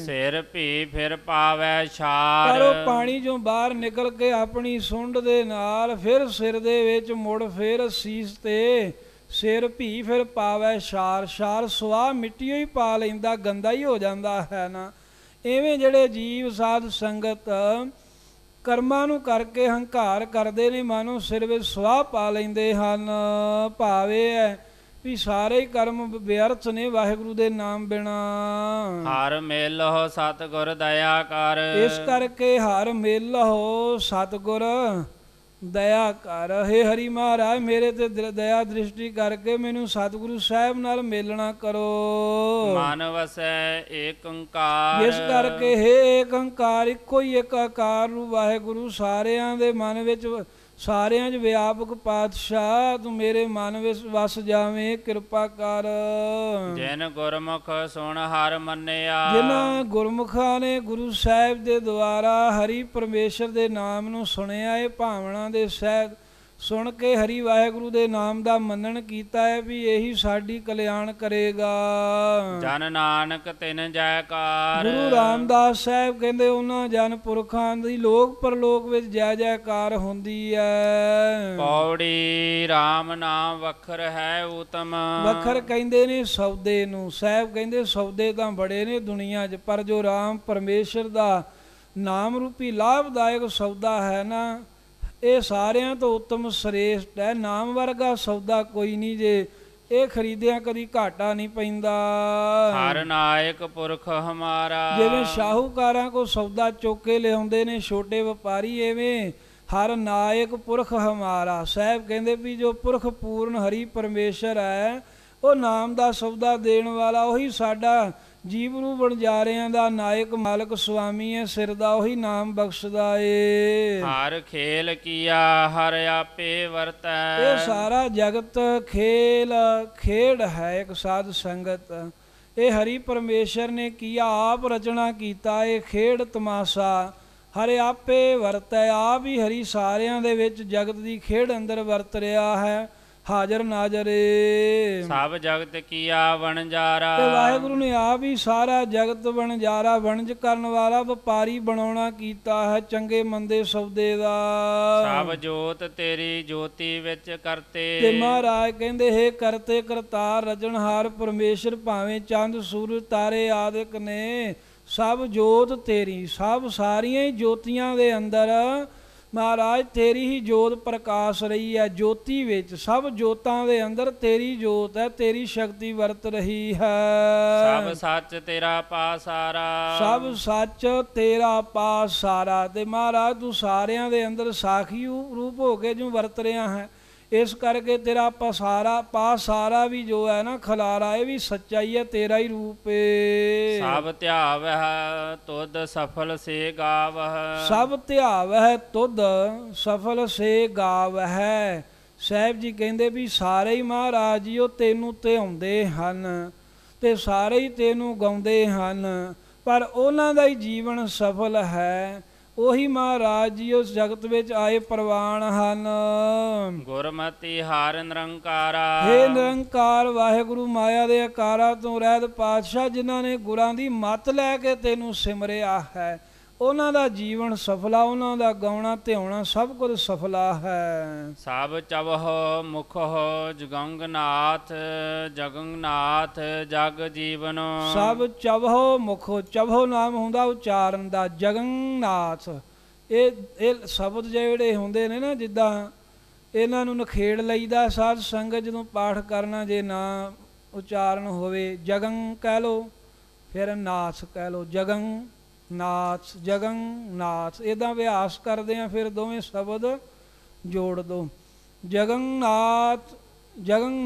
ਸਿਰ ਭੀ ਫਿਰ ਪਾਵੇ ਛਾਰ ਪਰ ਉਹ ਪਾਣੀ ਜੋ ਬਾਹਰ ਨਿਕਲ ਕੇ ਆਪਣੀ ਸੁੰਡ ਦੇ ਨਾਲ ਫਿਰ ਸਿਰ ਦੇ ਵਿੱਚ ਮੁੜ ਫਿਰ ਸੀਸ ਤੇ ਸਿਰ ਭੀ ਫਿਰ ਪਾਵੇ ਸ਼ਾਰ ਸ਼ਾਰ ਸੁਆ ਮਿੱਟੀਓ ਹੀ ਪਾ ਲੈਂਦਾ ਗੰਦਾ ਹੀ ਹੋ ਜਾਂਦਾ ਹੈ ਨਾ ਐਵੇਂ ਜਿਹੜੇ ਜੀਵ ਸਾਧ ਸੰਗਤ ਕਰਮਾਂ ਨੂੰ ਕਰਕੇ ਹੰਕਾਰ ਕਰਦੇ ਨੇ ਮਾਨੋ ਸਿਰ ਵਿੱਚ ਸੁਆ ਪਾ ਲੈਂਦੇ ਹਨ ਭਾਵੇਂ ਹੈ ਵੀ ਸਾਰੇ ਹੀ ਕਰਮ ਬੇਅਰਥ ਨੇ ਵਾਹਿਗੁਰੂ ਦੇ ਨਾਮ ਬਿਨਾ ਹਰ ਮੇਲਹੁ ਸਤਗੁਰ ਦਇਆ ਕਰ ਇਸ ਕਰਕੇ ਹਰ ਮੇਲਹੁ ਸਤਗੁਰ ਦਇਆ ਕਰ ਹੇ ਹਰੀ ਮਹਾਰਾਜ ਮੇਰੇ ਤੇ ਦਇਆ ਦ੍ਰਿਸ਼ਟੀ ਕਰਕੇ ਮੈਨੂੰ ਸਤਿਗੁਰੂ ਸਾਹਿਬ ਨਾਲ ਮੇਲਣਾ ਕਰੋ ਮਨ ਵਸੈ ਏਕ ਓੰਕਾਰ ਇਸ ਕਰਕੇ ਹੇ ਏਕ ਓੰਕਾਰ ਇੱਕੋ ਹੀ ਇੱਕ ਆਕਾਰ ਨੂੰ ਵਾਹਿਗੁਰੂ ਸਾਰਿਆਂ ਦੇ ਮਨ ਵਿੱਚ ਸਾਰਿਆਂ 'ਚ ਵਿਆਪਕ ਪਾਤਸ਼ਾਹ ਤੂੰ ਮੇਰੇ ਮਨ ਵਿੱਚ ਵਸ ਜਾਵੇਂ ਕਿਰਪਾ ਕਰ ਜਿਨ ਗੁਰਮੁਖ ਸੁਣ ਹਰ ਮੰਨਿਆ ਜਿਨ੍ਹਾਂ ਗੁਰਮੁਖਾਂ ਨੇ ਗੁਰੂ ਸਾਹਿਬ ਦੇ ਦੁਆਰਾ ਹਰੀ ਪਰਮੇਸ਼ਰ ਦੇ ਨਾਮ ਨੂੰ ਸੁਣਿਆ ਇਹ ਭਾਵਨਾ ਦੇ ਸਹਿਤ ਸੁਣ ਕੇ ਹਰੀ ਵਾਹਿਗੁਰੂ ਦੇ ਨਾਮ ਦਾ ਮੰਨਣ ਕੀਤਾ ਹੈ ਵੀ ਇਹੀ ਸਾਡੀ ਕਲਿਆਣ ਕਰੇਗਾ ਜਨ ਨਾਨਕ ਤਿਨ ਜੈਕਾਰ ਗੁਰੂ ਰਾਮਦਾਸ ਸਾਹਿਬ ਕਹਿੰਦੇ ਉਹਨਾਂ ਜਨ ਪੁਰਖਾਂ ਦੀ ਲੋਕ ਪਰਲੋਕ ਵਿੱਚ ਜੈ ਜੈਕਾਰ ਹੁੰਦੀ ਹੈ ਪੌੜੀ RAM ਨਾਮ ਵਖਰ ਹੈ ਉਤਮ ਵਖਰ ਕਹਿੰਦੇ ਨੇ ਸੌਦੇ ਨੂੰ ਸਾਹਿਬ ਕਹਿੰਦੇ ਸੌਦੇ ਤਾਂ ਬੜੇ ਨੇ ਦੁਨੀਆ 'ਚ ਪਰ ਜੋ RAM ਪਰਮੇਸ਼ਰ ਦਾ ਨਾਮ ਰੂਪੀ ਲਾਭਦਾਇਕ ਸੌਦਾ ਹੈ ਨਾ ਇਹ ਸਾਰਿਆਂ ਤੋਂ ਉੱਤਮ ਸ੍ਰੇਸ਼ਟ ਹੈ ਨਾਮ ਵਰਗਾ ਸੌਦਾ ਕੋਈ ਨਹੀਂ ਜੇ ਇਹ ਖਰੀਦਿਆ ਕਦੀ ਘਾਟਾ ਨਹੀਂ ਪੈਂਦਾ ਹਰ ਨਾਇਕ ਪੁਰਖ ਹਮਾਰਾ ਜਿਵੇਂ ਸ਼ਾਹੂਕਾਰਾਂ ਕੋ ਸੌਦਾ ਚੋਕੇ ਲਿਆਉਂਦੇ ਨੇ ਛੋਟੇ ਵਪਾਰੀ ਐਵੇਂ ਹਰ ਨਾਇਕ ਪੁਰਖ ਹਮਾਰਾ ਸਾਹਿਬ ਕਹਿੰਦੇ ਵੀ ਜੋ ਪੁਰਖ ਪੂਰਨ ਹਰੀ ਪਰਮੇਸ਼ਰ ਹੈ ਉਹ ਨਾਮ ਦਾ ਸੌਦਾ ਦੇਣ ਵਾਲਾ ਉਹੀ ਸਾਡਾ ਜੀਵ ਰੂਪ ਵਣਜਾਰਿਆਂ ਦਾ ਨਾਇਕ ਮਾਲਕ ਸੁਆਮੀ ਹੈ ਸਿਰ ਦਾ ਉਹੀ ਨਾਮ ਬਖਸ਼ਦਾ ਏ ਹਰ ਖੇਲ ਕੀਆ ਹਰ ਆਪੇ ਵਰਤੈ ਇਹ ਸਾਰਾ ਜਗਤ ਖੇਲ ਖੇਡ ਹੈ ਇੱਕ ਸਾਧ ਸੰਗਤ ਇਹ ਹਰੀ ਪਰਮੇਸ਼ਰ ਨੇ ਕੀਆ ਆਪ ਰਚਨਾ ਕੀਤਾ ਇਹ ਖੇਡ ਤਮਾਸ਼ਾ ਹਰ ਆਪੇ ਵਰਤੈ ਆਪ ਹੀ ਹਰੀ ਸਾਰਿਆਂ ਦੇ ਵਿੱਚ ਜਗਤ ਦੀ ਖੇਡ ਅੰਦਰ ਵਰਤ ਰਿਹਾ ਹੈ ਹਾਜ਼ਰ ਨਾਜ਼ਰੇ ਸਭ ਜਗਤ ਕੀਆ ਵਣਜਾਰਾ ਤੇ ਵਾਹਿਗੁਰੂ ਨੇ ਆਪ ਹੀ ਸਾਰਾ ਜਗਤ ਵਣਜਾਰਾ ਵਣਜ ਕਰਨ ਵਾਲਾ ਵਪਾਰੀ ਬਣਾਉਣਾ ਕੀਤਾ ਹੈ ਚੰਗੇ ਮੰਦੇ ਸੌਦੇ ਦਾ ਸਭ ਜੋਤ ਤੇਰੀ ਜੋਤੀ ਵਿੱਚ ਕਰਤੇ ਤੇ ਮਹਾਰਾਜ ਕਹਿੰਦੇ ਹੈ ਕਰਤੇ ਕਰਤਾਰ ਹਾਰ ਪਰਮੇਸ਼ਰ ਭਾਵੇਂ ਚੰਦ ਸੂਰਜ ਤਾਰੇ ਆਦਿਕ ਨੇ ਸਭ ਜੋਤ ਤੇਰੀ ਸਭ ਸਾਰੀਆਂ ਜੋਤੀਆਂ ਦੇ ਅੰਦਰ ਮਹਾਰਾਜ ਤੇਰੀ ਹੀ ਜੋਤ ਪ੍ਰਕਾਸ਼ ਰਹੀ ਹੈ ਜੋਤੀ ਵਿੱਚ ਸਭ ਜੋਤਾਂ ਦੇ ਅੰਦਰ ਤੇਰੀ ਜੋਤ ਹੈ ਤੇਰੀ ਸ਼ਕਤੀ ਵਰਤ ਰਹੀ ਹੈ ਸਭ ਸੱਚ ਤੇਰਾ ਪਾਸਾਰਾ ਸਭ ਸੱਚ ਤੇਰਾ ਪਾਸਾਰਾ ਤੇ ਮਹਾਰਾਜ ਤੂੰ ਸਾਰਿਆਂ ਦੇ ਅੰਦਰ ਸਾਖੀ ਰੂਪ ਹੋ ਕੇ ਜੂ ਵਰਤ ਰਿਹਾ ਹੈ ਇਸ ਕਰਕੇ ਤੇਰਾ ਪਸਾਰਾ ਪਾ ਸਾਰਾ ਵੀ ਜੋ ਹੈ ਨਾ ਖਲਾਰਾ ਇਹ ਵੀ ਸੱਚਾਈ ਹੈ ਤੇਰਾ ਹੀ ਰੂਪ ਏ ਸਭ ਹੈ ਤੁਧ ਸਫਲ ਸੇ ਗਾਵਹ ਸਭ ਹੈ ਤੁਧ ਸਫਲ ਸੇ ਹੈ ਸਹਿਬ ਜੀ ਕਹਿੰਦੇ ਵੀ ਸਾਰੇ ਹੀ ਮਹਾਰਾਜ ਜੀ ਉਹ ਤੈਨੂੰ ਤੇ ਆਉਂਦੇ ਹਨ ਤੇ ਸਾਰੇ ਹੀ ਤੈਨੂੰ ਗਾਉਂਦੇ ਹਨ ਪਰ ਉਹਨਾਂ ਦਾ ਹੀ ਜੀਵਨ ਸਫਲ ਹੈ ਉਹੀ ਮਹਾਰਾਜ ਜੀ ਉਸ ਜਗਤ ਵਿੱਚ ਆਏ ਪ੍ਰਵਾਨ ਹਨ ਗੁਰਮਤੀ ਹਾਰ ਨਿਰੰਕਾਰਾ ਇਹ ਨਿਰੰਕਾਰ ਵਾਹਿਗੁਰੂ ਮਾਇਆ ਦੇ ਆਕਾਰਾ ਤੋਂ ਰਹਿਤ ਪਾਤਸ਼ਾਹ ਜਿਨ੍ਹਾਂ ਨੇ ਗੁਰਾਂ ਦੀ ਮੱਤ ਲੈ ਕੇ ਤੈਨੂੰ ਸਿਮਰਿਆ ਹੈ ਉਹਨਾਂ ਦਾ ਜੀਵਨ ਸਫਲਾ ਉਹਨਾਂ ਦਾ ਗਾਉਣਾ ਤੇ ਹੋਣਾ ਸਭ ਕੁਝ ਸਫਲਾ ਹੈ ਸਭ ਚਵਹ ਮੁਖ ਜਗੰਗਨਾਥ ਜਗੰਗਨਾਥ ਜਗ ਜੀਵਨ ਸਭ ਚਵਹ ਮੁਖ ਚਵਹ ਨਾਮ ਹੁੰਦਾ ਉਚਾਰਨ ਦਾ ਜਗੰਗਨਾਥ ਇਹ ਇਹ ਸ਼ਬਦ ਜਿਹੜੇ ਹੁੰਦੇ ਨੇ ਨਾ ਜਿੱਦਾਂ ਇਹਨਾਂ ਨੂੰ ਨਖੇੜ ਲਈਦਾ ਸਾਧ ਸੰਗਤ ਜਦੋਂ ਪਾਠ ਕਰਨਾ ਜੇ ਨਾ ਉਚਾਰਨ ਹੋਵੇ ਜਗੰਗ ਕਹਿ ਲੋ ਫਿਰ ਨਾਸ ਕਹਿ ਲੋ ਜਗੰ ਨਾਥ ਜਗੰ ਨਾਥ ਇਦਾਂ ਅਭਿਆਸ ਕਰਦੇ ਆ ਫਿਰ ਦੋਵੇਂ ਸ਼ਬਦ ਜੋੜ ਦੋ ਜਗੰ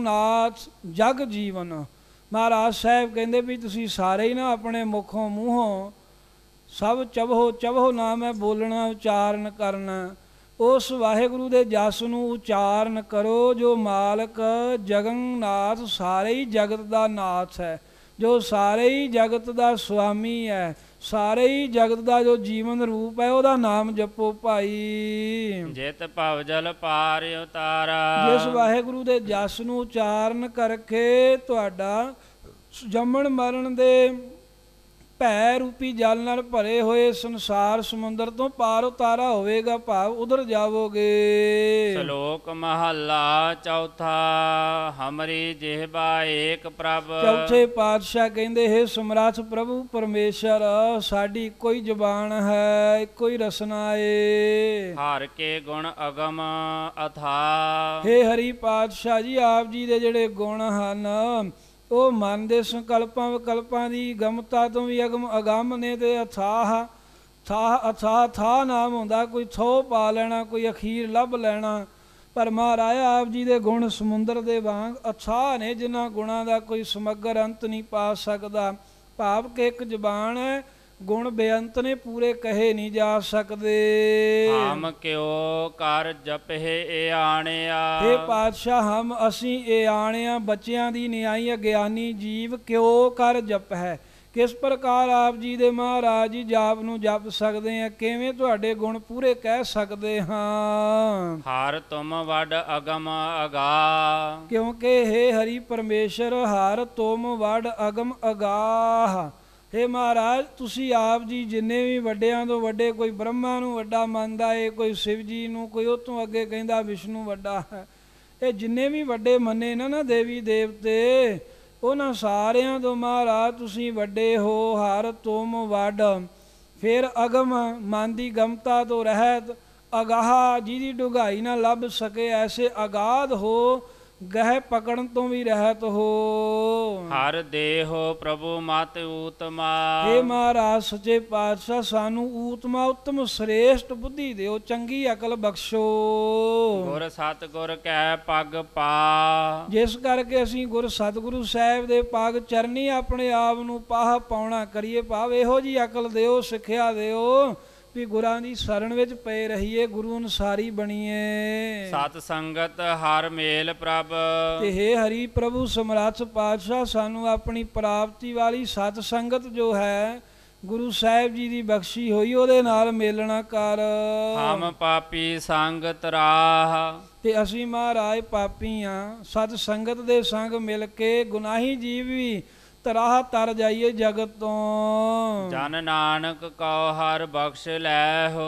ਨਾਥ ਜਗ ਜੀਵਨ ਮਹਾਰਾਜ ਸਾਹਿਬ ਕਹਿੰਦੇ ਵੀ ਤੁਸੀਂ ਸਾਰੇ ਹੀ ਨਾ ਆਪਣੇ ਮੁਖੋਂ ਮੂੰਹੋਂ ਸਭ ਚਬਹੋ ਚਬਹੋ ਨਾਮ ਹੈ ਬੋਲਣਾ ਉਚਾਰਨ ਕਰਨਾ ਉਸ ਵਾਹਿਗੁਰੂ ਦੇ ਜਸ ਨੂੰ ਉਚਾਰਨ ਕਰੋ ਜੋ ਮਾਲਕ ਨਾਥ ਸਾਰੇ ਹੀ ਜਗਤ ਦਾ ਨਾਥ ਹੈ ਜੋ ਸਾਰੇ ਹੀ ਜਗਤ ਦਾ ਸੁਆਮੀ ਹੈ ਸਾਰੇ ਹੀ ਜਗਤ ਦਾ ਜੋ ਜੀਵਨ ਰੂਪ ਹੈ ਉਹਦਾ ਨਾਮ ਜਪੋ ਭਾਈ ਜਿਤ ਭਵ ਜਲ ਪਾਰ ਉਤਾਰਾ ਜਿਸ ਵਾਹਿਗੁਰੂ ਦੇ ਜਸ ਨੂੰ ਉਚਾਰਨ ਕਰਕੇ ਤੁਹਾਡਾ ਜੰਮਣ ਮਰਨ ਦੇ ਭੈ ਰੂਪੀ ਜਲ ਨਾਲ ਭਰੇ ਹੋਏ ਸੰਸਾਰ ਸਮੁੰਦਰ ਤੋਂ ਪਾਰ ਉਤਾਰਾ ਹੋਵੇਗਾ ਭਾਵ ਉਧਰ ਜਾਵੋਗੇ ਸ਼ਲੋਕ ਮਹੱਲਾ ਚੌਥਾ ਹਮਰੀ ਜਿਹਬਾ ਏਕ ਪ੍ਰਭ ਚੌਥੇ ਪਾਤਸ਼ਾਹ ਕਹਿੰਦੇ ਹੈ ਸਮਰਾਥ ਪ੍ਰਭੂ ਪਰਮੇਸ਼ਰ ਸਾਡੀ ਕੋਈ ਜ਼ਬਾਨ ਹੈ ਕੋਈ ਰਸਨਾ ਏ ਹਰ ਕੇ ਗੁਣ ਅਗਮ ਅਥਾ ਹੇ ਹਰੀ ਪਾਤਸ਼ਾਹ ਜੀ ਆਪ ਜੀ ਦੇ ਜਿਹੜੇ ਗੁਣ ਹਨ ਉਹ ਮਨ ਦੇ ਸੰਕਲਪਾਂ ਵਿਕਲਪਾਂ ਦੀ ਗਮਤਾ ਤੋਂ ਵੀ ਅਗਮ ਅਗੰਮ ਨੇ ਤੇ ਅਥਾਹ ਥਾ ਅਥਾ ਥਾ ਨਾਮ ਹੁੰਦਾ ਕੋਈ ਥੋ ਪਾ ਲੈਣਾ ਕੋਈ ਅਖੀਰ ਲੱਭ ਲੈਣਾ ਪਰ ਮਹਾਰਾਜ ਆਪ ਜੀ ਦੇ ਗੁਣ ਸਮੁੰਦਰ ਦੇ ਵਾਂਗ ਅਥਾ ਨੇ ਜਿਨ੍ਹਾਂ ਗੁਣਾਂ ਦਾ ਕੋਈ ਸਮਗਰ ਅੰਤ ਨਹੀਂ ਪਾ ਸਕਦਾ ਭਾਵ ਕਿ ਇੱਕ ਜ਼ਬਾਨ ਹੈ ਗੁਣ ਬੇਅੰਤ ਨੇ ਪੂਰੇ ਕਹੇ ਨਹੀਂ ਜਾ ਸਕਦੇ ਹਮ ਕਿਉ ਕਰ ਜਪਹਿ ਇਹ ਆਣਿਆ हे ਪਾਤਸ਼ਾਹ ਹਮ ਅਸੀਂ ਇਹ ਆਣਿਆ ਬੱਚਿਆਂ ਦੀ ਨਿਆਈ ਅਗਿਆਨੀ ਜੀਵ ਕਿਉ ਕਰ ਜਪਹਿ ਕਿਸ ਪ੍ਰਕਾਰ ਆਪ ਜੀ ਦੇ ਮਹਾਰਾਜ ਜੀ ਜਾਪ ਨੂੰ ਜਪ ਸਕਦੇ ਆ ਕਿਵੇਂ ਤੁਹਾਡੇ ਗੁਣ ਪੂਰੇ ਕਹਿ ਸਕਦੇ ਹਾਂ ਹਰ ਤੁਮ ਵਡ ਅਗਮ ਅਗਾ ਕਿਉਂਕਿ हे ਹਰੀ ਪਰਮੇਸ਼ਰ ਹਰ ਤੁਮ ਵਡ ਅਗਮ ਅਗਾਹ ਹੇ ਮਹਾਰਾਜ ਤੁਸੀਂ ਆਪ ਜੀ ਜਿੰਨੇ ਵੀ ਵੱਡਿਆਂ ਤੋਂ ਵੱਡੇ ਕੋਈ ਬ੍ਰਹਮਾ ਨੂੰ ਵੱਡਾ ਮੰਨਦਾ ਏ ਕੋਈ ਸ਼ਿਵ ਜੀ ਨੂੰ ਕੋਈ ਉਹ ਤੋਂ ਅੱਗੇ ਕਹਿੰਦਾ ਵਿਸ਼ਨੂੰ ਵੱਡਾ ਹੈ ਇਹ ਜਿੰਨੇ ਵੀ ਵੱਡੇ ਮੰਨੇ ਨਾ ਨਾ ਦੇਵੀ ਦੇਵਤੇ ਉਹਨਾਂ ਸਾਰਿਆਂ ਤੋਂ ਮਹਾਰਾਜ ਤੁਸੀਂ ਵੱਡੇ ਹੋ ਹਰ ਤੁਮ ਵੱਡ ਫਿਰ ਅਗਮ ਮਨ ਦੀ ਗਮਤਾ ਤੋਂ ਰਹਿਤ ਅਗਾਹ ਜਿਹਦੀ ਡੁਗਾਈ ਨਾ ਲੱਭ ਸਕੇ ਐਸੇ ਆਗਾਦ ਹੋ ਗਹਿ ਪਕੜਨ ਤੋਂ ਵੀ ਰਹਿਤ ਹੋ ਹਰ ਦੇਹੋ ਪ੍ਰਭੂ ਮਤ ਊਤਮਾ हे ਮਹਾਰਾਜ ਸੱਚੇ ਪਾਤਸ਼ਾਹ ਸਾਨੂੰ ਊਤਮਾ ਉਤਮ ਸ੍ਰੇਸ਼ਟ ਬੁੱਧੀ ਦਿਓ ਚੰਗੀ ਅਕਲ ਬਖਸ਼ੋ ਗੁਰ ਸਤ ਗੁਰ ਕੈ ਪਗ ਪਾ ਜਿਸ ਕਰਕੇ ਅਸੀਂ ਗੁਰ ਸਤਗੁਰੂ ਸਾਹਿਬ ਦੇ ਪਾਗ ਚਰਨੀ ਆਪਣੇ ਆਪ ਨੂੰ ਪਾਹ ਪਾਉਣਾ ਕਰੀਏ ਭਾਵ ਇਹੋ ਜੀ ਅਕਲ ਦਿਓ ਸਿੱਖਿਆ ਦਿਓ ਵੀ ਗੁਰਾਂ ਦੀ ਸ਼ਰਣ ਵਿੱਚ ਪਏ ਰਹੀਏ ਗੁਰੂ ਅਨਸਾਰੀ ਬਣੀਏ ਸਤ ਸੰਗਤ ਹਰ ਮੇਲ ਪ੍ਰਭ ਤੇ हे ਹਰੀ ਪ੍ਰਭੂ ਸਮਰੱਥ ਪਾਤਸ਼ਾਹ ਸਾਨੂੰ ਆਪਣੀ ਪ੍ਰਾਪਤੀ ਵਾਲੀ ਸਤ ਸੰਗਤ ਜੋ ਹੈ ਗੁਰੂ ਸਾਹਿਬ ਜੀ ਦੀ ਬਖਸ਼ੀ ਹੋਈ ਉਹਦੇ ਨਾਲ ਮੇਲਣਾ ਕਰ ਹਮ ਪਾਪੀ ਸੰਗਤ ਰਾਹ ਤੇ ਅਸੀਂ ਮਹਾਰਾਜ ਪਾਪੀ ਆ ਸਤ ਸੰਗਤ ਦੇ ਸੰਗ ਮਿਲ ਕੇ ਗੁਨਾਹੀ ਜੀਵ ਵੀ ਤਰਾਹ ਤਰ ਜਾਈਏ ਜਗਤ ਤੋਂ ਜਨ ਨਾਨਕ ਕਉ ਹਰ ਬਖਸ਼ ਲੈ ਹੋ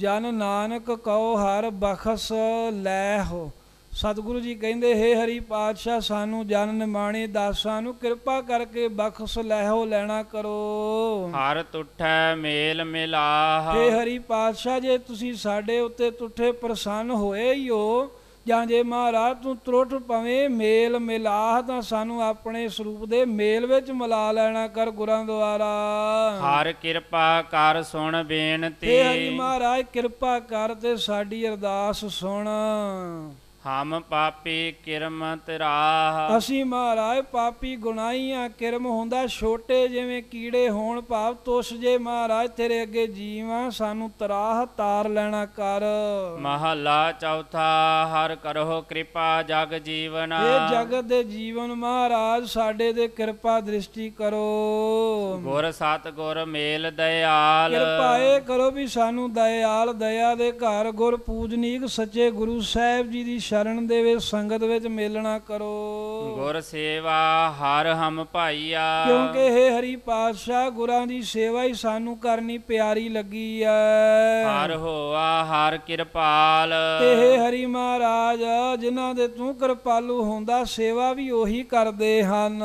ਜਨ ਨਾਨਕ ਕਉ ਹਰ ਬਖਸ਼ ਲੈ ਹੋ ਸਤਿਗੁਰੂ ਜੀ ਕਹਿੰਦੇ ਹੈ ਹਰੀ ਪਾਤਸ਼ਾਹ ਸਾਨੂੰ ਜਨ ਨਿਮਾਣੇ ਦਾਸਾਂ ਨੂੰ ਕਿਰਪਾ ਕਰਕੇ ਬਖਸ਼ ਲੈਹੋ ਲੈਣਾ ਕਰੋ ਹਰ ਟੁੱਠੈ ਮੇਲ ਮਿਲਾਹ ਹੇ ਹਰੀ ਪਾਤਸ਼ਾਹ ਜੇ ਤੁਸੀਂ ਸਾਡੇ ਉੱਤੇ ਟੁੱਠੇ ਪ੍ਰਸੰਨ ਹੋਏ ਹੀ ਹੋ ਜਾਂ ਜੇ ਮਹਾਰਾਜ ਤੂੰ ਤਰੁੱਟ ਪਵੇਂ ਮੇਲ ਮਿਲਾਹ ਤਾਂ ਸਾਨੂੰ ਆਪਣੇ ਸਰੂਪ ਦੇ ਮੇਲ ਵਿੱਚ ਮਿਲਾ ਲੈਣਾ ਕਰ ਗੁਰਾਂ ਦੁਆਰਾ ਹਰ ਕਿਰਪਾ ਕਰ ਸੁਣ ਬੇਨਤੀ ਹੇ ਮਹਾਰਾਜ ਕਿਰਪਾ ਕਰ ਤੇ ਸਾਡੀ ਅਰਦਾਸ ਸੁਣ ਹਮ ਪਾਪੀ ਕਿਰਮ ਤਰਾਹ ਅਸੀਂ ਮਹਾਰਾਜ ਪਾਪੀ ਗੁਨਾਈਆਂ ਕਿਰਮ ਹੁੰਦਾ ਛੋਟੇ ਜਿਵੇਂ ਕੀੜੇ ਹੋਣ ਭਾਵ ਤੁਸ ਜੇ ਮਹਾਰਾਜ ਤੇਰੇ ਅੱਗੇ ਜੀਵਾਂ ਸਾਨੂੰ ਤਰਾਹ ਤਾਰ ਲੈਣਾ ਕਰ ਮਹਲਾ ਚੌਥਾ ਹਰ ਕਰੋ ਕਿਰਪਾ ਜਗ ਜੀਵਨ ਇਹ ਜਗਤ ਦੇ ਜੀਵਨ ਮਹਾਰਾਜ ਸਾਡੇ ਦੇ ਕਿਰਪਾ ਦ੍ਰਿਸ਼ਟੀ ਕਰੋ ਗੁਰ ਸਤ ਗੁਰ ਮੇਲ ਦਇਆਲ ਕਿਰਪਾਏ ਕਰੋ ਵੀ ਸਾਨੂੰ ਦਇਆਲ ਦਇਆ ਦੇ ਘਰ ਗੁਰ ਪੂਜਨੀਕ ਸੱਚੇ ਗੁਰੂ ਸਾਹਿਬ ਜੀ ਦੀ ਸ਼ਰਨ ਦੇਵੇ ਸੰਗਤ ਵਿੱਚ ਮੇਲਣਾ ਕਰੋ ਗੁਰ ਸੇਵਾ ਹਰ ਹਮ ਭਾਈਆ ਕਿਉਂਕਿ ਇਹ ਹਰੀ ਪਾਤਸ਼ਾਹ ਗੁਰਾਂ ਦੀ ਸੇਵਾ ਹੀ ਸਾਨੂੰ ਕਰਨੀ ਪਿਆਰੀ ਲੱਗੀ ਐ ਹਰ ਹੋਆ ਹਰ ਕਿਰਪਾਲ ਇਹ ਹਰੀ ਮਹਾਰਾਜ ਜਿਨ੍ਹਾਂ ਦੇ ਤੂੰ ਕਿਰਪਾਲੂ ਹੁੰਦਾ ਸੇਵਾ ਵੀ ਉਹੀ ਕਰਦੇ ਹਨ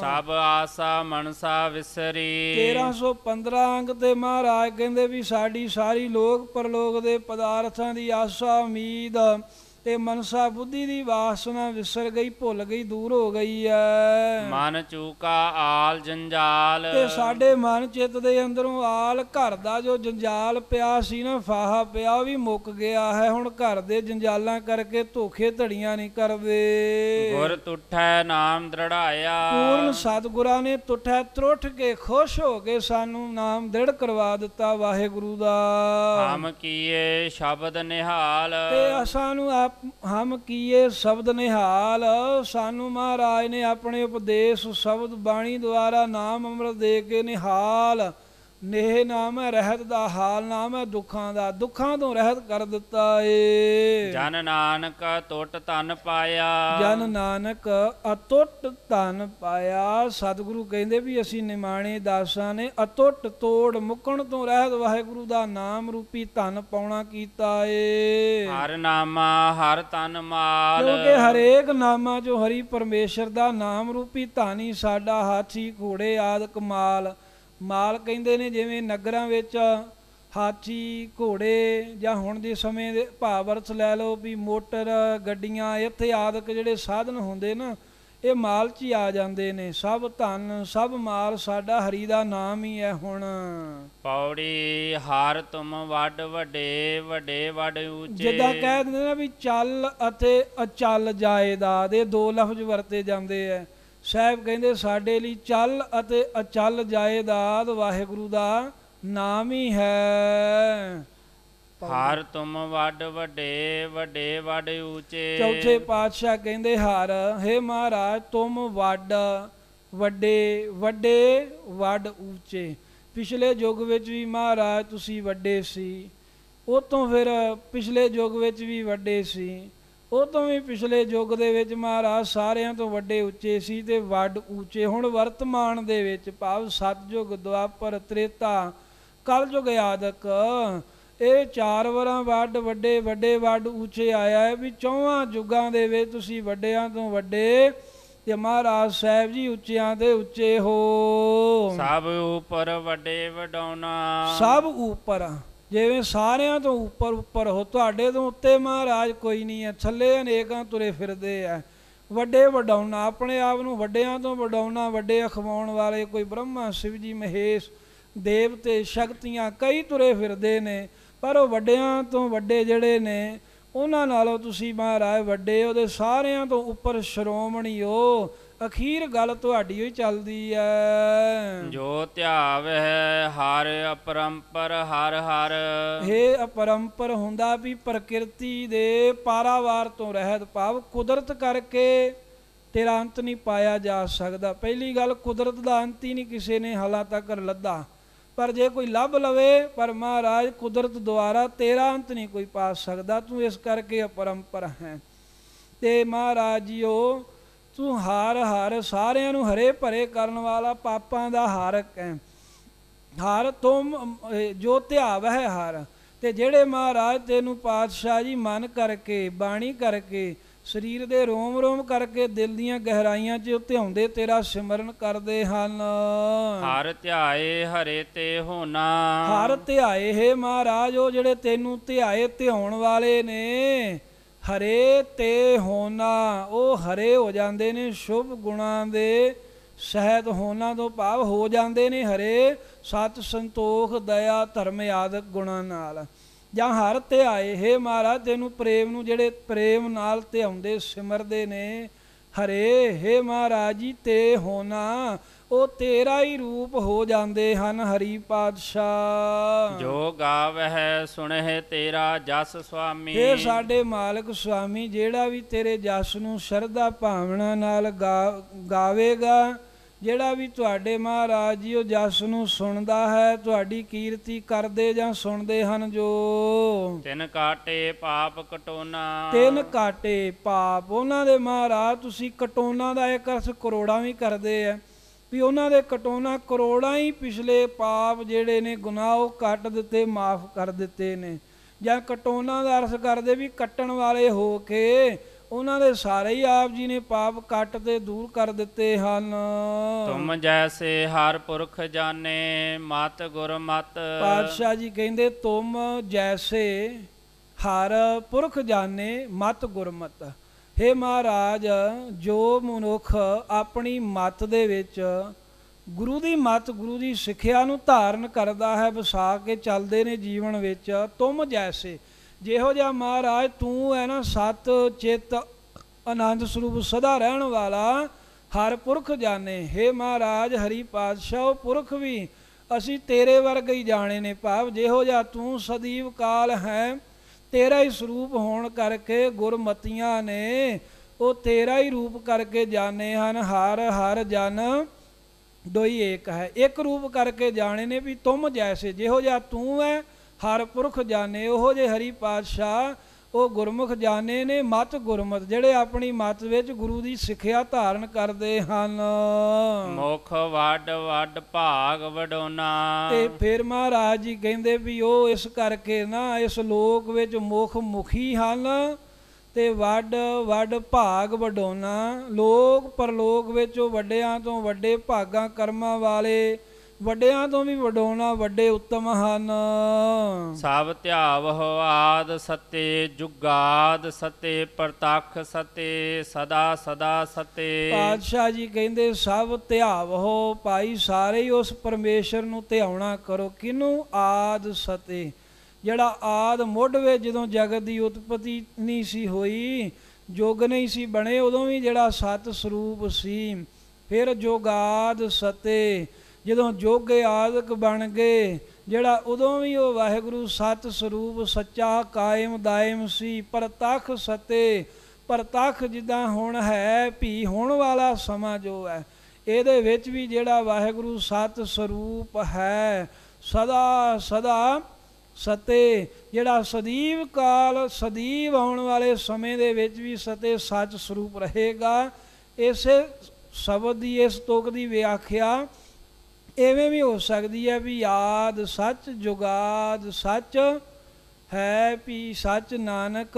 ਸਭ ਆਸਾ ਮਨਸਾ ਵਿਸਰੀ 1315 ਅੰਗ ਤੇ ਮਹਾਰਾਜ ਕਹਿੰਦੇ ਵੀ ਸਾਡੀ ਸਾਰੀ ਲੋਕ ਪਰਲੋਕ ਦੇ ਪਦਾਰਥਾਂ ਦੀ ਆਸਾ ਉਮੀਦ ਤੇ ਮਨਸਾ ਬੁੱਧੀ ਦੀ ਵਾਸਨਾ ਵਿਸਰ ਗਈ ਭੁੱਲ ਗਈ ਦੂਰ ਹੋ ਗਈ ਐ ਮਨ ਚੂਕਾ ਆਲ ਜੰਜਾਲ ਤੇ ਸਾਡੇ ਮਨ ਚਿੱਤ ਦੇ ਅੰਦਰੋਂ ਆਲ ਘਰ ਦਾ ਜੋ ਜੰਜਾਲ ਪਿਆ ਸੀ ਨਾ ਫਾਹਾ ਪਿਆ ਉਹ ਵੀ ਮੁੱਕ ਗਿਆ ਹੈ ਹੁਣ ਘਰ ਦੇ ਜੰਜਾਲਾਂ ਕਰਕੇ ਧੋਖੇ ਧੜੀਆਂ ਨਹੀਂ ਕਰਵੇ ਗੁਰ ਟੁੱਠੈ ਨਾਮ ਦੜਾਇਆ ਪੂਰਨ ਸਤਿਗੁਰਾਂ ਨੇ ਟੁੱਠੈ ਤਰੁੱਠ ਕੇ ਖੁਸ਼ ਹੋ ਕੇ ਸਾਨੂੰ ਨਾਮ ਦ੍ਰਿੜ ਕਰਵਾ ਦਿੱਤਾ ਵਾਹਿਗੁਰੂ ਦਾ ਹਮ ਕੀਏ ਸ਼ਬਦ ਨਿਹਾਲ ਤੇ ਅਸਾਂ ਨੂੰ ਹਮ ਕੀਏ ਸ਼ਬਦ ਨਿਹਾਲ ਸਾਨੂੰ ਮਹਾਰਾਜ ਨੇ ਆਪਣੇ ਉਪਦੇਸ਼ ਸ਼ਬਦ ਬਾਣੀ ਦੁਆਰਾ ਨਾਮ ਅੰਮ੍ਰਿਤ ਦੇ ਕੇ ਨਿਹਾਲ ਨੇਹ ਨਾਮ ਹੈ ਰਹਿਤ ਦਾ ਹਾਲ ਨਾਮ ਹੈ ਦੁੱਖਾਂ ਦਾ ਦੁੱਖਾਂ ਤੋਂ ਰਹਿਤ ਕਰ ਦਿੱਤਾ ਏ ਜਨ ਨਾਨਕ ਟੁੱਟ ਤਨ ਪਾਇਆ ਜਨ ਨਾਨਕ ਅਟੁੱਟ ਤਨ ਪਾਇਆ ਸਤਿਗੁਰੂ ਕਹਿੰਦੇ ਵੀ ਅਸੀਂ ਨਿਮਾਣੇ ਦਾਸਾਂ ਨੇ ਅਟੁੱਟ ਤੋੜ ਮੁਕਣ ਤੋਂ ਰਹਿਤ ਵਾਹਿਗੁਰੂ ਦਾ ਨਾਮ ਰੂਪੀ ਧਨ ਪਾਉਣਾ ਕੀਤਾ ਏ ਹਰ ਨਾਮਾ ਹਰ ਤਨ ਮਾਲ ਕਿਉਂਕਿ ਹਰੇਕ ਨਾਮਾ ਜੋ ਹਰੀ ਪਰਮੇਸ਼ਰ ਦਾ ਨਾਮ ਰੂਪੀ ਧਾਨੀ ਸਾਡਾ ਹਾਥੀ ਘੋੜੇ ਆਦਿ ਕਮਾਲ ਮਾਲ ਕਹਿੰਦੇ ਨੇ ਜਿਵੇਂ ਨਗਰਾਂ ਵਿੱਚ ਹਾਥੀ ਘੋੜੇ ਜਾਂ ਹੁਣ ਦੇ ਸਮੇਂ ਦੇ ਭਾਵਰਸ ਲੈ ਲਓ ਵੀ ਮੋਟਰ ਗੱਡੀਆਂ ਇੱਥੇ ਆਦਿਕ ਜਿਹੜੇ ਸਾਧਨ ਹੁੰਦੇ ਨਾ ਇਹ ਮਾਲ 'ਚ ਆ ਜਾਂਦੇ ਨੇ ਸਭ ਧਨ ਸਭ ਮਾਲ ਸਾਡਾ ਹਰੀ ਦਾ ਨਾਮ ਹੀ ਹੈ ਹੁਣ ਪੌੜੀ ਹਾਰ ਤੁਮ ਵੱਡ ਵੱਡੇ ਵੱਡੇ ਵੱਡ ਉੱਚੇ ਜਿੱਦਾਂ ਕਹਿ ਦਿੰਦੇ ਨਾ ਵੀ ਚੱਲ ਅਤੇ ਅਚਲ ਜਾਇਦਾਦ ਇਹ ਦੋ ਲਫ਼ਜ਼ ਵਰਤੇ ਜਾਂਦੇ ਐ ਸਾਹਿਬ ਕਹਿੰਦੇ ਸਾਡੇ ਲਈ ਚੱਲ ਅਤੇ ਅਚਲ ਜਾਇਦਾਦ ਵਾਹਿਗੁਰੂ ਦਾ ਨਾਮ ਹੀ ਹੈ ਹਰ ਤੁਮ ਵੱਡ ਵੱਡੇ ਵੱਡੇ ਵੱਡ ਉੱਚੇ ਚੌਥੇ ਪਾਤਸ਼ਾਹ ਕਹਿੰਦੇ ਹਰ ਹੇ ਮਹਾਰਾਜ ਤੁਮ ਵੱਡ ਵੱਡੇ ਵੱਡੇ ਵੱਡ ਉੱਚੇ ਪਿਛਲੇ ਯੁੱਗ ਵਿੱਚ ਵੀ ਮਹਾਰਾਜ ਤੁਸੀਂ ਵੱਡੇ ਸੀ ਉਤੋਂ ਫਿਰ ਪਿਛਲੇ ਯੁੱਗ ਵਿੱਚ ਵੀ ਵੱਡੇ ਸੀ ਉਹ ਤੋਂ ਵੀ ਪਿਛਲੇ ਯੁੱਗ ਦੇ ਵਿੱਚ ਮਹਾਰਾਜ ਸਾਰਿਆਂ ਤੋਂ ਵੱਡੇ ਉੱਚੇ ਸੀ ਤੇ ਵੱਡ ਉੱਚੇ ਹੁਣ ਵਰਤਮਾਨ ਦੇ ਵਿੱਚ ਭਾਵ ਸਤਜੁਗ ਦੁਆਪਰ ਤ੍ਰੇਤਾ ਕਲਯੁਗ ਆਦਿਕ ਇਹ ਚਾਰ ਵਰਾਂ ਵੱਡ ਵੱਡੇ ਵੱਡੇ ਵੱਡ ਉੱਚੇ ਆਇਆ ਹੈ ਵੀ ਚੌਹਾਂ ਯੁੱਗਾਂ ਦੇ ਵਿੱਚ ਤੁਸੀਂ ਵੱਡਿਆਂ ਤੋਂ ਵੱਡੇ ਤੇ ਮਹਾਰਾਜ ਸਾਹਿਬ ਜੀ ਉੱਚਿਆਂ ਦੇ ਉੱਚੇ ਹੋ ਸਭ ਉੱਪਰ ਵੱਡੇ ਵਡਾਉਣਾ ਸਭ ਆ ਜਿਵੇਂ ਸਾਰਿਆਂ ਤੋਂ ਉੱਪਰ ਉੱਪਰ ਹੋ ਤੁਹਾਡੇ ਤੋਂ ਉੱਤੇ ਮਹਾਰਾਜ ਕੋਈ ਨਹੀਂ ਹੈ ਥੱਲੇ ਅਨੇਕਾਂ ਤੁਰੇ ਫਿਰਦੇ ਆ ਵੱਡੇ ਵਡਾਉਣਾ ਆਪਣੇ ਆਪ ਨੂੰ ਵੱਡਿਆਂ ਤੋਂ ਵਡਾਉਣਾ ਵੱਡੇ ਅਖਵਾਉਣ ਵਾਲੇ ਕੋਈ ਬ੍ਰਹਮਾ ਸ਼ਿਵ ਜੀ ਮਹੇਸ਼ ਦੇਵਤੇ ਸ਼ਕਤੀਆਂ ਕਈ ਤੁਰੇ ਫਿਰਦੇ ਨੇ ਪਰ ਉਹ ਵੱਡਿਆਂ ਤੋਂ ਵੱਡੇ ਜਿਹੜੇ ਨੇ ਉਹਨਾਂ ਨਾਲੋਂ ਤੁਸੀਂ ਮਹਾਰਾਜ ਵੱਡੇ ਉਹਦੇ ਸਾਰਿਆਂ ਤੋਂ ਉੱਪਰ ਸ਼੍ਰੋਮਣੀ ਹੋ ਅਖੀਰ ਗੱਲ ਤੁਹਾਡੀ ਹੀ ਚੱਲਦੀ ਐ ਜੋ ਧਿਆਵੈ ਹਰ ਅਪਰੰਪਰ ਹਰ ਹਰ ਇਹ ਅਪਰੰਪਰ ਹੁੰਦਾ ਵੀ ਪ੍ਰਕਿਰਤੀ ਦੇ ਪਾਰਾਵਾਰ ਤੋਂ ਰਹਿਤ ਭਾਵ ਕੁਦਰਤ ਕਰਕੇ ਤੇਰਾ ਅੰਤ ਨਹੀਂ ਪਾਇਆ ਜਾ ਸਕਦਾ ਪਹਿਲੀ ਗੱਲ ਕੁਦਰਤ ਦਾ ਅੰਤ ਹੀ ਨਹੀਂ ਕਿਸੇ ਨੇ ਹਾਲਾ ਤੱਕ ਲੱਦਾ ਪਰ ਜੇ ਕੋਈ ਲੱਭ ਲਵੇ ਪਰ ਮਹਾਰਾਜ ਕੁਦਰਤ ਦੁਆਰਾ ਤੇਰਾ ਅੰਤ ਨਹੀਂ ਕੋਈ ਪਾ ਸਕਦਾ ਤੂੰ ਇਸ ਕਰਕੇ ਅਪਰੰਪਰ ਹੈ ਤੇ ਮਹਾਰਾਜ ਜੀਓ ਤੂੰ ਹਾਰ ਹਾਰ ਸਾਰਿਆਂ ਨੂੰ ਹਰੇ ਭਰੇ ਕਰਨ ਵਾਲਾ ਪਾਪਾਂ ਦਾ ਹਾਰਕ ਹੈ ਹਰ ਤੂੰ ਜੋ ਧਿਆਵ ਹੈ ਹਰ ਤੇ ਜਿਹੜੇ ਮਹਾਰਾਜ ਤੈਨੂੰ ਪਾਤਸ਼ਾਹ ਜੀ ਮਨ ਕਰਕੇ ਬਾਣੀ ਕਰਕੇ ਸਰੀਰ ਦੇ ਰੋਮ ਰੋਮ ਕਰਕੇ ਦਿਲ ਦੀਆਂ ਗਹਿਰਾਈਆਂ 'ਚ ਧਿਆਉਂਦੇ ਤੇਰਾ ਸਿਮਰਨ ਕਰਦੇ ਹਨ ਹਰ ਧਿਆਏ ਹਰੇ ਤੇ ਹੋਣਾ ਹਰ ਧਿਆਏ ਹੈ ਮਹਾਰਾਜ ਉਹ ਜਿਹੜੇ ਤੈਨੂੰ ਧਿਆਏ ਧਿਆਉਣ ਵਾਲੇ ਨੇ ਹਰੇ ਤੇ ਹੋਣਾ ਉਹ ਹਰੇ ਹੋ ਜਾਂਦੇ ਨੇ ਸ਼ੁਭ ਗੁਣਾਂ ਦੇ ਸਹਿਤ ਹੋਣਾ ਤੋਂ ਭਾਵ ਹੋ ਜਾਂਦੇ ਨੇ ਹਰੇ ਸਤ ਸੰਤੋਖ ਦਇਆ ਧਰਮ ਆਦਿਕ ਗੁਣਾਂ ਨਾਲ ਜਾਂ ਹਰ ਤੇ ਆਏ ਹੈ ਮਹਾਰਾਜ ਤੈਨੂੰ ਪ੍ਰੇਮ ਨੂੰ ਜਿਹੜੇ ਪ੍ਰੇਮ ਨਾਲ ਤੇ ਆਉਂਦੇ ਸਿਮਰਦੇ ਨੇ ਹਰੇ ਹੈ ਮਹਾਰਾਜ ਜੀ ਤੇ ਹੋਣਾ ਉਹ ਤੇਰਾ ਹੀ ਰੂਪ ਹੋ ਜਾਂਦੇ ਹਨ ਹਰੀ ਪਾਤਸ਼ਾਹ ਜੋ ਗਾਵਹਿ ਸੁਣਹਿ ਤੇਰਾ ਜਸ ਸੁਆਮੀ ਇਹ ਸਾਡੇ ਮਾਲਕ ਸੁਆਮੀ ਜਿਹੜਾ ਵੀ ਤੇਰੇ ਜਸ ਨੂੰ ਸ਼ਰਧਾ ਭਾਵਨਾ ਨਾਲ ਗਾਵੇਗਾ ਜਿਹੜਾ ਵੀ ਤੁਹਾਡੇ ਮਹਾਰਾਜ ਜੀ ਉਹ ਜਸ ਨੂੰ ਸੁਣਦਾ ਹੈ ਤੁਹਾਡੀ ਕੀਰਤੀ ਕਰਦੇ ਜਾਂ ਸੁਣਦੇ ਹਨ ਜੋ ਤਿੰਨ ਕਾਟੇ ਪਾਪ ਕਟੋਨਾ ਤਿੰਨ ਕਾਟੇ ਪਾਪ ਉਹਨਾਂ ਦੇ ਮਹਾਰਾਜ ਤੁਸੀਂ ਕਟੋਨਾ ਦਾ ਇੱਕ ਅਰਥ ਕਰੋੜਾਂ ਵੀ ਕਰਦੇ ਆ ਵੀ ਉਹਨਾਂ ਦੇ ਕਟੋਨਾ ਕਰੋੜਾਂ ਹੀ ਪਿਛਲੇ ਪਾਪ ਜਿਹੜੇ ਨੇ ਗੁਨਾਹ ਉਹ ਕੱਟ ਦਿੱਤੇ ਮਾਫ ਕਰ ਦਿੱਤੇ ਨੇ ਜਾਂ ਕਟੋਨਾ ਦਾ ਅਰਥ ਕਰਦੇ ਵੀ ਕੱਟਣ ਵਾਲੇ ਹੋ ਕੇ ਉਹਨਾਂ ਦੇ ਸਾਰੇ ਹੀ ਆਪ ਜੀ ਨੇ ਪਾਪ ਕੱਟ ਤੇ ਦੂਰ ਕਰ ਦਿੱਤੇ ਹਨ ਤੁਮ ਜੈਸੇ ਹਰ ਪੁਰਖ ਜਾਣੇ ਮਤ ਗੁਰ ਮਤ ਪਾਤਸ਼ਾਹ ਜੀ ਕਹਿੰਦੇ ਤੁਮ ਜੈਸੇ ਹਰ ਪੁਰਖ ਜਾਣੇ ਮਤ ਗੁਰਮਤ ਹੇ ਮਹਾਰਾਜ ਜੋ ਮਨੁੱਖ ਆਪਣੀ ਮਤ ਦੇ ਵਿੱਚ ਗੁਰੂ ਦੀ ਮਤ ਗੁਰੂ ਦੀ ਸਿੱਖਿਆ ਨੂੰ ਧਾਰਨ ਕਰਦਾ ਹੈ ਵਸਾ ਕੇ ਚੱਲਦੇ ਨੇ ਜੀਵਨ ਵਿੱਚ ਤੁਮ ਜੈਸੇ ਜਿਹੋ ਜਿਹਾ ਮਹਾਰਾਜ ਤੂੰ ਹੈ ਨਾ ਸਤ ਚਿਤ ਆਨੰਦ ਸਰੂਪ ਸਦਾ ਰਹਿਣ ਵਾਲਾ ਹਰ ਪੁਰਖ ਜਾਣੇ ਹੇ ਮਹਾਰਾਜ ਹਰੀ ਪਾਤਸ਼ਾਹ ਉਹ ਪੁਰਖ ਵੀ ਅਸੀਂ ਤੇਰੇ ਵਰਗੇ ਹੀ ਜਾਣੇ ਨੇ ਭਾਵ ਜਿਹੋ ਜਿਹਾ ਤੂੰ ਸਦੀਵ ਕਾਲ ਹੈ ਤੇਰਾ ਹੀ ਸਰੂਪ ਹੋਣ ਕਰਕੇ ਗੁਰਮਤੀਆਂ ਨੇ ਉਹ ਤੇਰਾ ਹੀ ਰੂਪ ਕਰਕੇ ਜਾਣੇ ਹਨ ਹਰ ਹਰ ਜਨ ਦੋਈ ਏਕ ਹੈ ਇੱਕ ਰੂਪ ਕਰਕੇ ਜਾਣੇ ਨੇ ਵੀ ਤੁਮ ਜੈਸੇ ਜਿਹੋ ਜਿਹਾ ਤੂੰ ਹੈ ਹਰ ਪੁਰਖ ਜਾਣੇ ਉਹ ਜੇ ਹਰੀ ਪਾਤਸ਼ਾਹ ਉਹ ਗੁਰਮੁਖ ਜਾਣੇ ਨੇ ਮਤ ਗੁਰਮਤ ਜਿਹੜੇ ਆਪਣੀ ਮਤ ਵਿੱਚ ਗੁਰੂ ਦੀ ਸਿੱਖਿਆ ਧਾਰਨ ਕਰਦੇ ਹਨ ਮੁਖ ਵੱਡ ਵੱਡ ਭਾਗ ਵਡੋਨਾ ਤੇ ਫਿਰ ਮਹਾਰਾਜ ਜੀ ਕਹਿੰਦੇ ਵੀ ਉਹ ਇਸ ਕਰਕੇ ਨਾ ਇਸ ਲੋਕ ਵਿੱਚ ਮੁਖ ਮੁਖੀ ਹਨ ਤੇ ਵੱਡ ਵੱਡ ਭਾਗ ਵਡੋਨਾ ਲੋਕ ਪਰਲੋਕ ਵਿੱਚ ਉਹ ਵੱਡਿਆਂ ਤੋਂ ਵੱਡੇ ਭਾਗਾਂ ਕਰਮਾਂ ਵਾਲੇ ਵੱਡਿਆਂ ਤੋਂ ਵੀ ਵਡੋਣਾ ਵੱਡੇ ਉੱਤਮ ਹਨ ਸਭ ਧਿਆਵ ਹਵਾਦ ਸਤੇ ਜੁਗਾਦ ਸਤੇ ਪ੍ਰਤੱਖ ਸਤੇ ਸਦਾ ਸਦਾ ਸਤੇ ਪਾਤਸ਼ਾਹ ਜੀ ਕਹਿੰਦੇ ਸਭ ਧਿਆਵ ਹੋ ਭਾਈ ਸਾਰੇ ਉਸ ਪਰਮੇਸ਼ਰ ਨੂੰ ਧਿਆਉਣਾ ਕਰੋ ਕਿਨੂੰ ਆਦ ਸਤੇ ਜਿਹੜਾ ਆਦ ਮੁੱਢ ਵਿੱਚ ਜਦੋਂ ਜਗਤ ਦੀ ਉਤਪਤੀ ਨਹੀਂ ਸੀ ਹੋਈ ਜੋਗ ਨਹੀਂ ਸੀ ਬਣੇ ਉਦੋਂ ਵੀ ਜਿਹੜਾ ਸਤ ਸਰੂਪ ਸੀ ਫਿਰ ਜੋਗਾਦ ਸਤੇ ਜਦੋਂ ਜੋਗੇ ਆਦਿਕ ਬਣ ਗਏ ਜਿਹੜਾ ਉਦੋਂ ਵੀ ਉਹ ਵਾਹਿਗੁਰੂ ਸਤ ਸਰੂਪ ਸੱਚਾ ਕਾਇਮ ਦਾਇਮ ਸੀ ਪਰਤਖ ਸਤੇ ਪਰਤਖ ਜਿੱਦਾਂ ਹੁਣ ਹੈ ਭੀ ਹੋਣ ਵਾਲਾ ਸਮਾਂ ਜੋ ਹੈ ਇਹਦੇ ਵਿੱਚ ਵੀ ਜਿਹੜਾ ਵਾਹਿਗੁਰੂ ਸਤ ਸਰੂਪ ਹੈ ਸਦਾ ਸਦਾ ਸਤੇ ਜਿਹੜਾ ਸਦੀਵ ਕਾਲ ਸਦੀਵ ਆਉਣ ਵਾਲੇ ਸਮੇਂ ਦੇ ਵਿੱਚ ਵੀ ਸਤੇ ਸੱਚ ਸਰੂਪ ਰਹੇਗਾ ਇਸੇ ਸ਼ਬਦ ਦੀ ਇਸ ਤੋਕ ਦੀ ਵਿਆਖਿਆ ਐਵੇਂ ਵੀ ਹੋ ਸਕਦੀ ਹੈ ਵੀ ਯਾਦ ਸੱਚ ਜੁਗਾਦ ਸੱਚ ਹੈ ਵੀ ਸੱਚ ਨਾਨਕ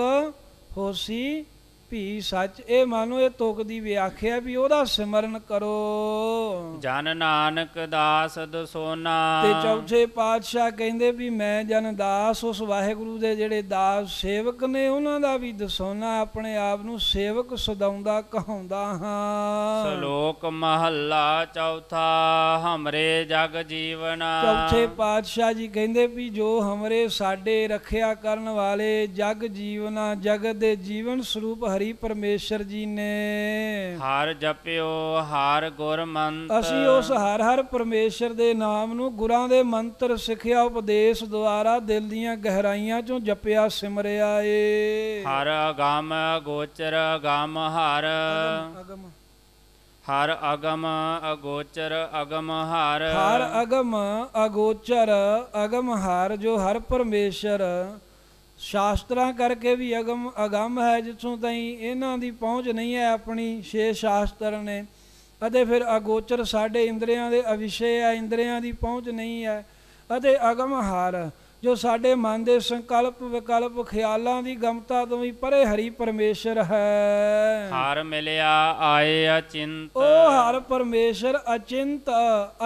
ਹੋਸੀ ਭੀ ਸੱਚ ਇਹ ਮਾਨੋ ਇਹ ਤੋਕ ਦੀ ਵਿਆਖਿਆ ਵੀ ਉਹਦਾ ਸਿਮਰਨ ਕਰੋ ਜਨ ਨਾਨਕ ਦਾਸ ਦਸੋਨਾ ਤੇ ਚੌਥੇ ਪਾਤਸ਼ਾਹ ਕਹਿੰਦੇ ਵੀ ਮੈਂ ਜਨ ਦਾਸ ਉਸ ਵਾਹਿਗੁਰੂ ਦੇ ਜਿਹੜੇ ਦਾਸ ਸੇਵਕ ਨੇ ਉਹਨਾਂ ਦਾ ਵੀ ਦਸੋਨਾ ਆਪਣੇ ਆਪ ਨੂੰ ਸੇਵਕ ਸਦਾਉਂਦਾ ਕਹਾਉਂਦਾ ਹਾਂ ਸ਼ਲੋਕ ਮਹੱਲਾ ਚੌਥਾ ਹਮਰੇ ਜਗ ਜੀਵਨਾ ਚੌਥੇ ਪਾਤਸ਼ਾਹ ਜੀ ਕਹਿੰਦੇ ਵੀ ਜੋ ਹਮਰੇ ਸਾਡੇ ਰੱਖਿਆ ਕਰਨ ਵਾਲੇ ਜਗ ਜੀਵਨਾ ਜਗਤ ਦੇ ਜੀਵਨ ਸਰੂਪ ਹਰੀ ਪਰਮੇਸ਼ਰ ਜੀ ਨੇ ਹਰ ਜਪਿਓ ਹਰ ਗੁਰ ਅਸੀਂ ਉਸ ਹਰ ਹਰ ਪਰਮੇਸ਼ਰ ਦੇ ਨਾਮ ਨੂੰ ਗੁਰਾਂ ਦੇ ਮੰਤਰ ਸਿੱਖਿਆ ਉਪਦੇਸ਼ ਦੁਆਰਾ ਦਿਲ ਦੀਆਂ ਗਹਿਰਾਈਆਂ ਚੋਂ ਜਪਿਆ ਸਿਮਰਿਆ ਏ ਹਰ ਅਗਮ ਗੋਚਰ ਅਗਮ ਹਰ ਅਗਮ ਹਰ ਅਗਮ ਅਗੋਚਰ ਅਗਮ ਹਰ ਹਰ ਅਗਮ ਅਗੋਚਰ ਅਗਮ ਹਰ ਜੋ ਹਰ ਪਰਮੇਸ਼ਰ ਸ਼ਾਸਤਰਾਂ ਕਰਕੇ ਵੀ ਅਗਮ ਅਗੰਮ ਹੈ ਜਿੱਥੋਂ ਤਾਈ ਇਹਨਾਂ ਦੀ ਪਹੁੰਚ ਨਹੀਂ ਹੈ ਆਪਣੀ ਛੇ ਸ਼ਾਸਤਰ ਨੇ ਅਤੇ ਫਿਰ ਅਗੋਚਰ ਸਾਡੇ ਇੰਦਰੀਆਂ ਦੇ ਅਵਿਸ਼ੇ ਆ ਇੰਦਰੀਆਂ ਦੀ ਪਹੁੰਚ ਨਹੀਂ ਹੈ ਅਤੇ ਅਗਮ ਹਾਰ ਜੋ ਸਾਡੇ ਮਨ ਦੇ ਸੰਕਲਪ ਵਿਕਲਪ ਖਿਆਲਾਂ ਦੀ ਗਮਤਾ ਤੋਂ ਵੀ ਪਰੇ ਹਰੀ ਪਰਮੇਸ਼ਰ ਹੈ ਹਰ ਮਿਲਿਆ ਆਏ ਅਚਿੰਤ ਉਹ ਹਰ ਪਰਮੇਸ਼ਰ ਅਚਿੰਤ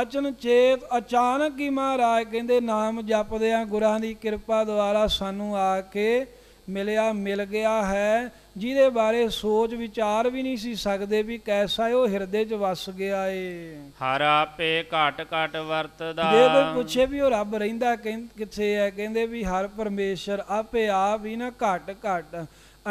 ਅਚਨ ਚੇਤ ਅਚਾਨਕ ਹੀ ਮਹਾਰਾਜ ਕਹਿੰਦੇ ਨਾਮ ਜਪਦਿਆਂ ਗੁਰਾਂ ਦੀ ਕਿਰਪਾ ਦੁਆਰਾ ਸਾਨੂੰ ਆ ਕੇ ਮਿਲਿਆ ਮਿਲ ਗਿਆ ਹੈ ਜਿਹਦੇ ਬਾਰੇ ਸੋਚ ਵਿਚਾਰ ਵੀ ਨਹੀਂ ਸੀ ਸਕਦੇ ਵੀ ਕੈਸਾ ਉਹ ਹਿਰਦੇ 'ਚ ਵਸ ਗਿਆ ਏ ਹਰ ਆਪੇ ਘਟ ਘਟ ਵਰਤਦਾ ਜੇ ਕੋਈ ਪੁੱਛੇ ਵੀ ਉਹ ਰੱਬ ਰਹਿੰਦਾ ਕਿੱਥੇ ਹੈ ਕਹਿੰਦੇ ਵੀ ਹਰ ਪਰਮੇਸ਼ਰ ਆਪੇ ਆਪ ਹੀ ਨਾ ਘਟ ਘਟ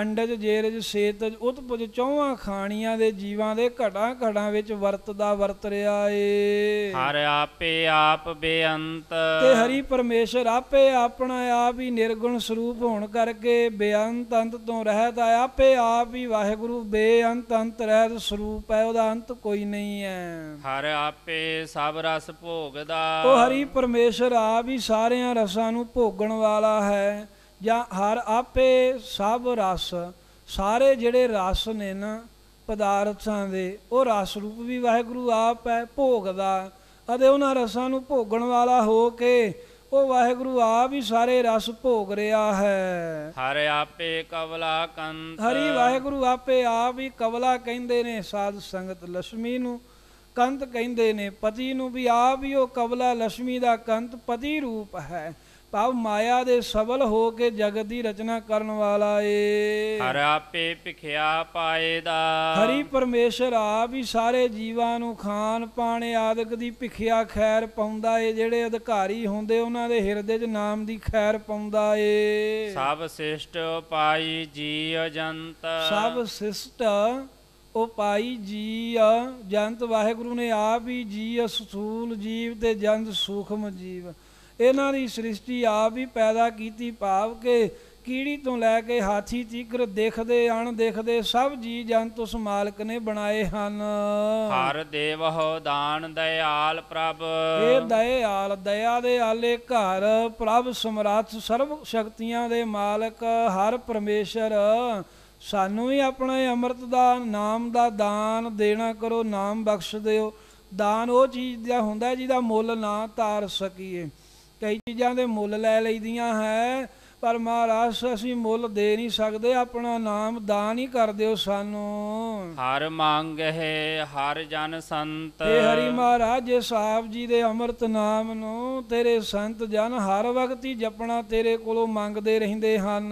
ਅੰਡਜ ਜੇਰਜ ਸੇਤਜ ਉਤਪਜ ਚੌਹਾਂ ਖਾਣੀਆਂ ਦੇ ਜੀਵਾਂ ਦੇ ਘੜਾ ਘੜਾਂ ਵਿੱਚ ਵਰਤਦਾ ਵਰਤ ਰਿਹਾ ਏ ਹਰ ਆਪੇ ਆਪ ਬੇਅੰਤ ਤੇ ਹਰੀ ਪਰਮੇਸ਼ਰ ਆਪੇ ਆਪਣਾ ਆਪ ਹੀ ਨਿਰਗੁਣ ਸਰੂਪ ਹੋਣ ਕਰਕੇ ਬੇਅੰਤ ਅੰਤ ਤੋਂ ਰਹਿਤ ਆ ਆਪੇ ਆਪ ਹੀ ਵਾਹਿਗੁਰੂ ਬੇਅੰਤ ਅੰਤ ਰਹਿਤ ਸਰੂਪ ਹੈ ਉਹਦਾ ਅੰਤ ਕੋਈ ਨਹੀਂ ਹੈ ਹਰ ਆਪੇ ਸਭ ਰਸ ਭੋਗਦਾ ਉਹ ਹਰੀ ਪਰਮੇਸ਼ਰ ਆਪ ਹੀ ਸਾਰਿਆਂ ਰਸਾਂ ਨੂੰ ਭੋਗਣ ਵਾਲਾ ਹੈ ਜਾਂ ਹਰ ਆਪੇ ਸਭ ਰਸ ਸਾਰੇ ਜਿਹੜੇ ਰਸ ਨੇ ਨਾ ਪਦਾਰਥਾਂ ਦੇ ਉਹ ਰਸ ਰੂਪ ਵੀ ਵਾਹਿਗੁਰੂ ਆਪ ਹੈ ਭੋਗਦਾ ਅਤੇ ਉਹਨਾਂ ਰਸਾਂ ਨੂੰ ਭੋਗਣ ਵਾਲਾ ਹੋ ਕੇ ਉਹ ਵਾਹਿਗੁਰੂ ਆਪ ਹੀ ਸਾਰੇ ਰਸ ਭੋਗ ਰਿਹਾ ਹੈ ਹਰ ਆਪੇ ਕਵਲਾ ਕੰਤ ਹਰੀ ਵਾਹਿਗੁਰੂ ਆਪੇ ਆਪ ਹੀ ਕਵਲਾ ਕਹਿੰਦੇ ਨੇ ਸਾਧ ਸੰਗਤ ਲక్ష్ਮੀ ਨੂੰ ਕੰਤ ਕਹਿੰਦੇ ਨੇ ਪਤੀ ਨੂੰ ਵੀ ਆਪ ਹੀ ਉਹ ਕਵਲਾ ਲక్ష్ਮੀ ਦਾ ਕੰਤ ਪਤੀ ਰੂਪ ਹੈ ਭਾਵ ਮਾਇਆ ਦੇ ਸਬਲ ਹੋ ਕੇ ਜਗਤ ਦੀ ਰਚਨਾ ਕਰਨ ਵਾਲਾ ਏ ਹਰ ਆਪੇ ਭਿਖਿਆ ਪਾਏ ਦਾ ਹਰੀ ਪਰਮੇਸ਼ਰ ਆਪ ਹੀ ਸਾਰੇ ਜੀਵਾਂ ਨੂੰ ਖਾਣ ਪਾਣ ਆਦਿਕ ਦੀ ਭਿਖਿਆ ਖੈਰ ਪਾਉਂਦਾ ਏ ਜਿਹੜੇ ਅਧਿਕਾਰੀ ਹੁੰਦੇ ਉਹਨਾਂ ਦੇ ਹਿਰਦੇ 'ਚ ਨਾਮ ਦੀ ਖੈਰ ਪਾਉਂਦਾ ਏ ਸਭ ਸਿਸ਼ਟ ਉਪਾਈ ਜੀ ਅਜੰਤ ਸਭ ਸਿਸ਼ਟ ਉਪਾਈ ਜੀ ਅਜੰਤ ਵਾਹਿਗੁਰੂ ਨੇ ਆਪ ਹੀ ਜੀ ਅਸੂਲ ਜੀਵ ਤੇ ਜੰਤ ਸੂਖਮ ਜੀਵ ਇਹਨਾਂ ਦੀ ਸ੍ਰਿਸ਼ਟੀ ਆਪ ਹੀ ਪੈਦਾ ਕੀਤੀ ਭਾਵ ਕਿ ਕੀੜੀ ਤੋਂ ਲੈ ਕੇ ਹਾਥੀ ਤੀਕਰ ਦੇਖਦੇ ਅਣ ਦੇਖਦੇ ਸਭ ਜੀ ਜੰਤ ਉਸ ਮਾਲਕ ਨੇ ਬਣਾਏ ਹਨ ਹਰ ਦੇਵਹੁ ਦਾਨ ਦਇਆਲ ਪ੍ਰਭ ਇਹ ਦਇਆਲ ਦਇਆ ਦੇ ਆਲੇ ਘਰ ਪ੍ਰਭ ਸਮਰਾਥ ਸਰਬ ਸ਼ਕਤੀਆਂ ਦੇ ਮਾਲਕ ਹਰ ਪਰਮੇਸ਼ਰ ਸਾਨੂੰ ਵੀ ਆਪਣੇ ਅੰਮ੍ਰਿਤ ਦਾ ਨਾਮ ਦਾ ਦਾਨ ਦੇਣਾ ਕਰੋ ਨਾਮ ਬਖਸ਼ ਦਿਓ ਦਾਨ ਉਹ ਚੀਜ਼ ਦਾ ਹੁੰਦਾ ਜਿਹਦਾ ਮੁੱਲ ਨਾ ਤਾਰ ਸਕੀਏ ਕਈ ਚੀਜ਼ਾਂ ਦੇ ਮੁੱਲ ਲੈ ਲਈਦੀਆਂ ਹੈ ਪਰ ਮਹਾਰਾਜ ਅਸੀਂ ਮੁੱਲ ਦੇ ਨਹੀਂ ਸਕਦੇ ਆਪਣਾ ਨਾਮ ਦਾਨ ਹੀ ਕਰ ਦਿਓ ਸਾਨੂੰ ਹਰ ਮੰਗ ਹੈ ਹਰ ਜਨ ਸੰਤ ਤੇ ਹਰੀ ਮਹਾਰਾਜ ਸਾਹਿਬ ਜੀ ਦੇ ਅੰਮ੍ਰਿਤ ਨਾਮ ਨੂੰ ਤੇਰੇ ਸੰਤ ਜਨ ਹਰ ਵਕਤ ਹੀ ਜਪਣਾ ਤੇਰੇ ਕੋਲੋਂ ਮੰਗਦੇ ਰਹਿੰਦੇ ਹਨ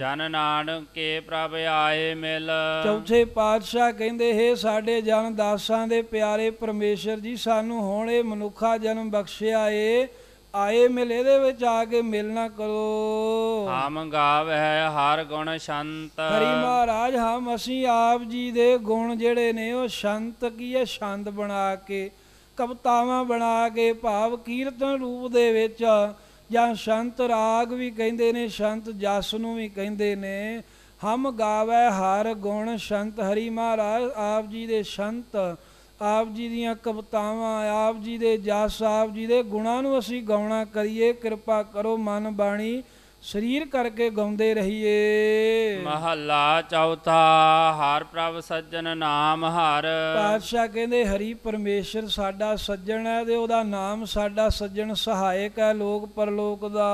ਜਨ ਨਾਨਕ ਕੇ ਪ੍ਰਭ ਆਏ ਮਿਲ ਚੌਥੇ ਪਾਤਸ਼ਾਹ ਕਹਿੰਦੇ ਹੈ ਸਾਡੇ ਜਨ ਦਾਸਾਂ ਦੇ ਪਿਆਰੇ ਪਰਮੇਸ਼ਰ ਜੀ ਸਾਨੂੰ ਹੁਣ ਇਹ ਮਨੁੱਖਾ ਜਨਮ ਬਖਸ਼ਿਆ ਏ ਆਏ ਮਿਲ ਇਹਦੇ ਵਿੱਚ ਆ ਕੇ ਮਿਲਣਾ ਕਰੋ ਹਮ ਗਾਵੇ ਹਰ ਗੁਣ ਸ਼ੰਤ ਹਰੀ ਮਹਾਰਾਜ ਹਮ ਅਸੀਂ ਆਪ ਜੀ ਦੇ ਗੁਣ ਜਿਹੜੇ ਨੇ ਉਹ ਸ਼ੰਤ ਕੀ ਹੈ ਸ਼ੰਦ ਬਣਾ ਕੇ ਕਵਤਾਵਾਂ ਬਣਾ ਕੇ ਭਾਵ ਕੀਰਤਨ ਰੂਪ ਦੇ ਵਿੱਚ ਜਾਂ ਸ਼ੰਤ ਰਾਗ ਵੀ ਕਹਿੰਦੇ ਨੇ ਸ਼ੰਤ ਜਸ ਨੂੰ ਵੀ ਕਹਿੰਦੇ ਨੇ ਹਮ ਗਾਵੇ ਹਰ ਗੁਣ ਸ਼ੰਤ ਹਰੀ ਮਹਾਰਾਜ ਆਪ ਜੀ ਦੇ ਸ਼ੰਤ ਆਪ ਜੀ ਦੀਆਂ ਕਵਤਾਵਾਂ ਆਪ ਜੀ ਦੇ ਜਸ ਆਪ ਜੀ ਦੇ ਗੁਣਾਂ ਨੂੰ ਅਸੀਂ ਗਾਉਣਾ ਕਰੀਏ ਕਿਰਪਾ ਕਰੋ ਮਨ ਬਾਣੀ ਸਰੀਰ ਕਰਕੇ ਗਾਉਂਦੇ ਰਹੀਏ ਮਹੱਲਾ ਚੌਥਾ ਹਰ ਪ੍ਰਭ ਸੱਜਣ ਨਾਮ ਹਰ ਪਾਤਸ਼ਾਹ ਕਹਿੰਦੇ ਹਰੀ ਪਰਮੇਸ਼ਰ ਸਾਡਾ ਸੱਜਣ ਹੈ ਤੇ ਉਹਦਾ ਨਾਮ ਸਾਡਾ ਸੱਜਣ ਸਹਾਇਕ ਹੈ ਲੋਕ ਪਰਲੋਕ ਦਾ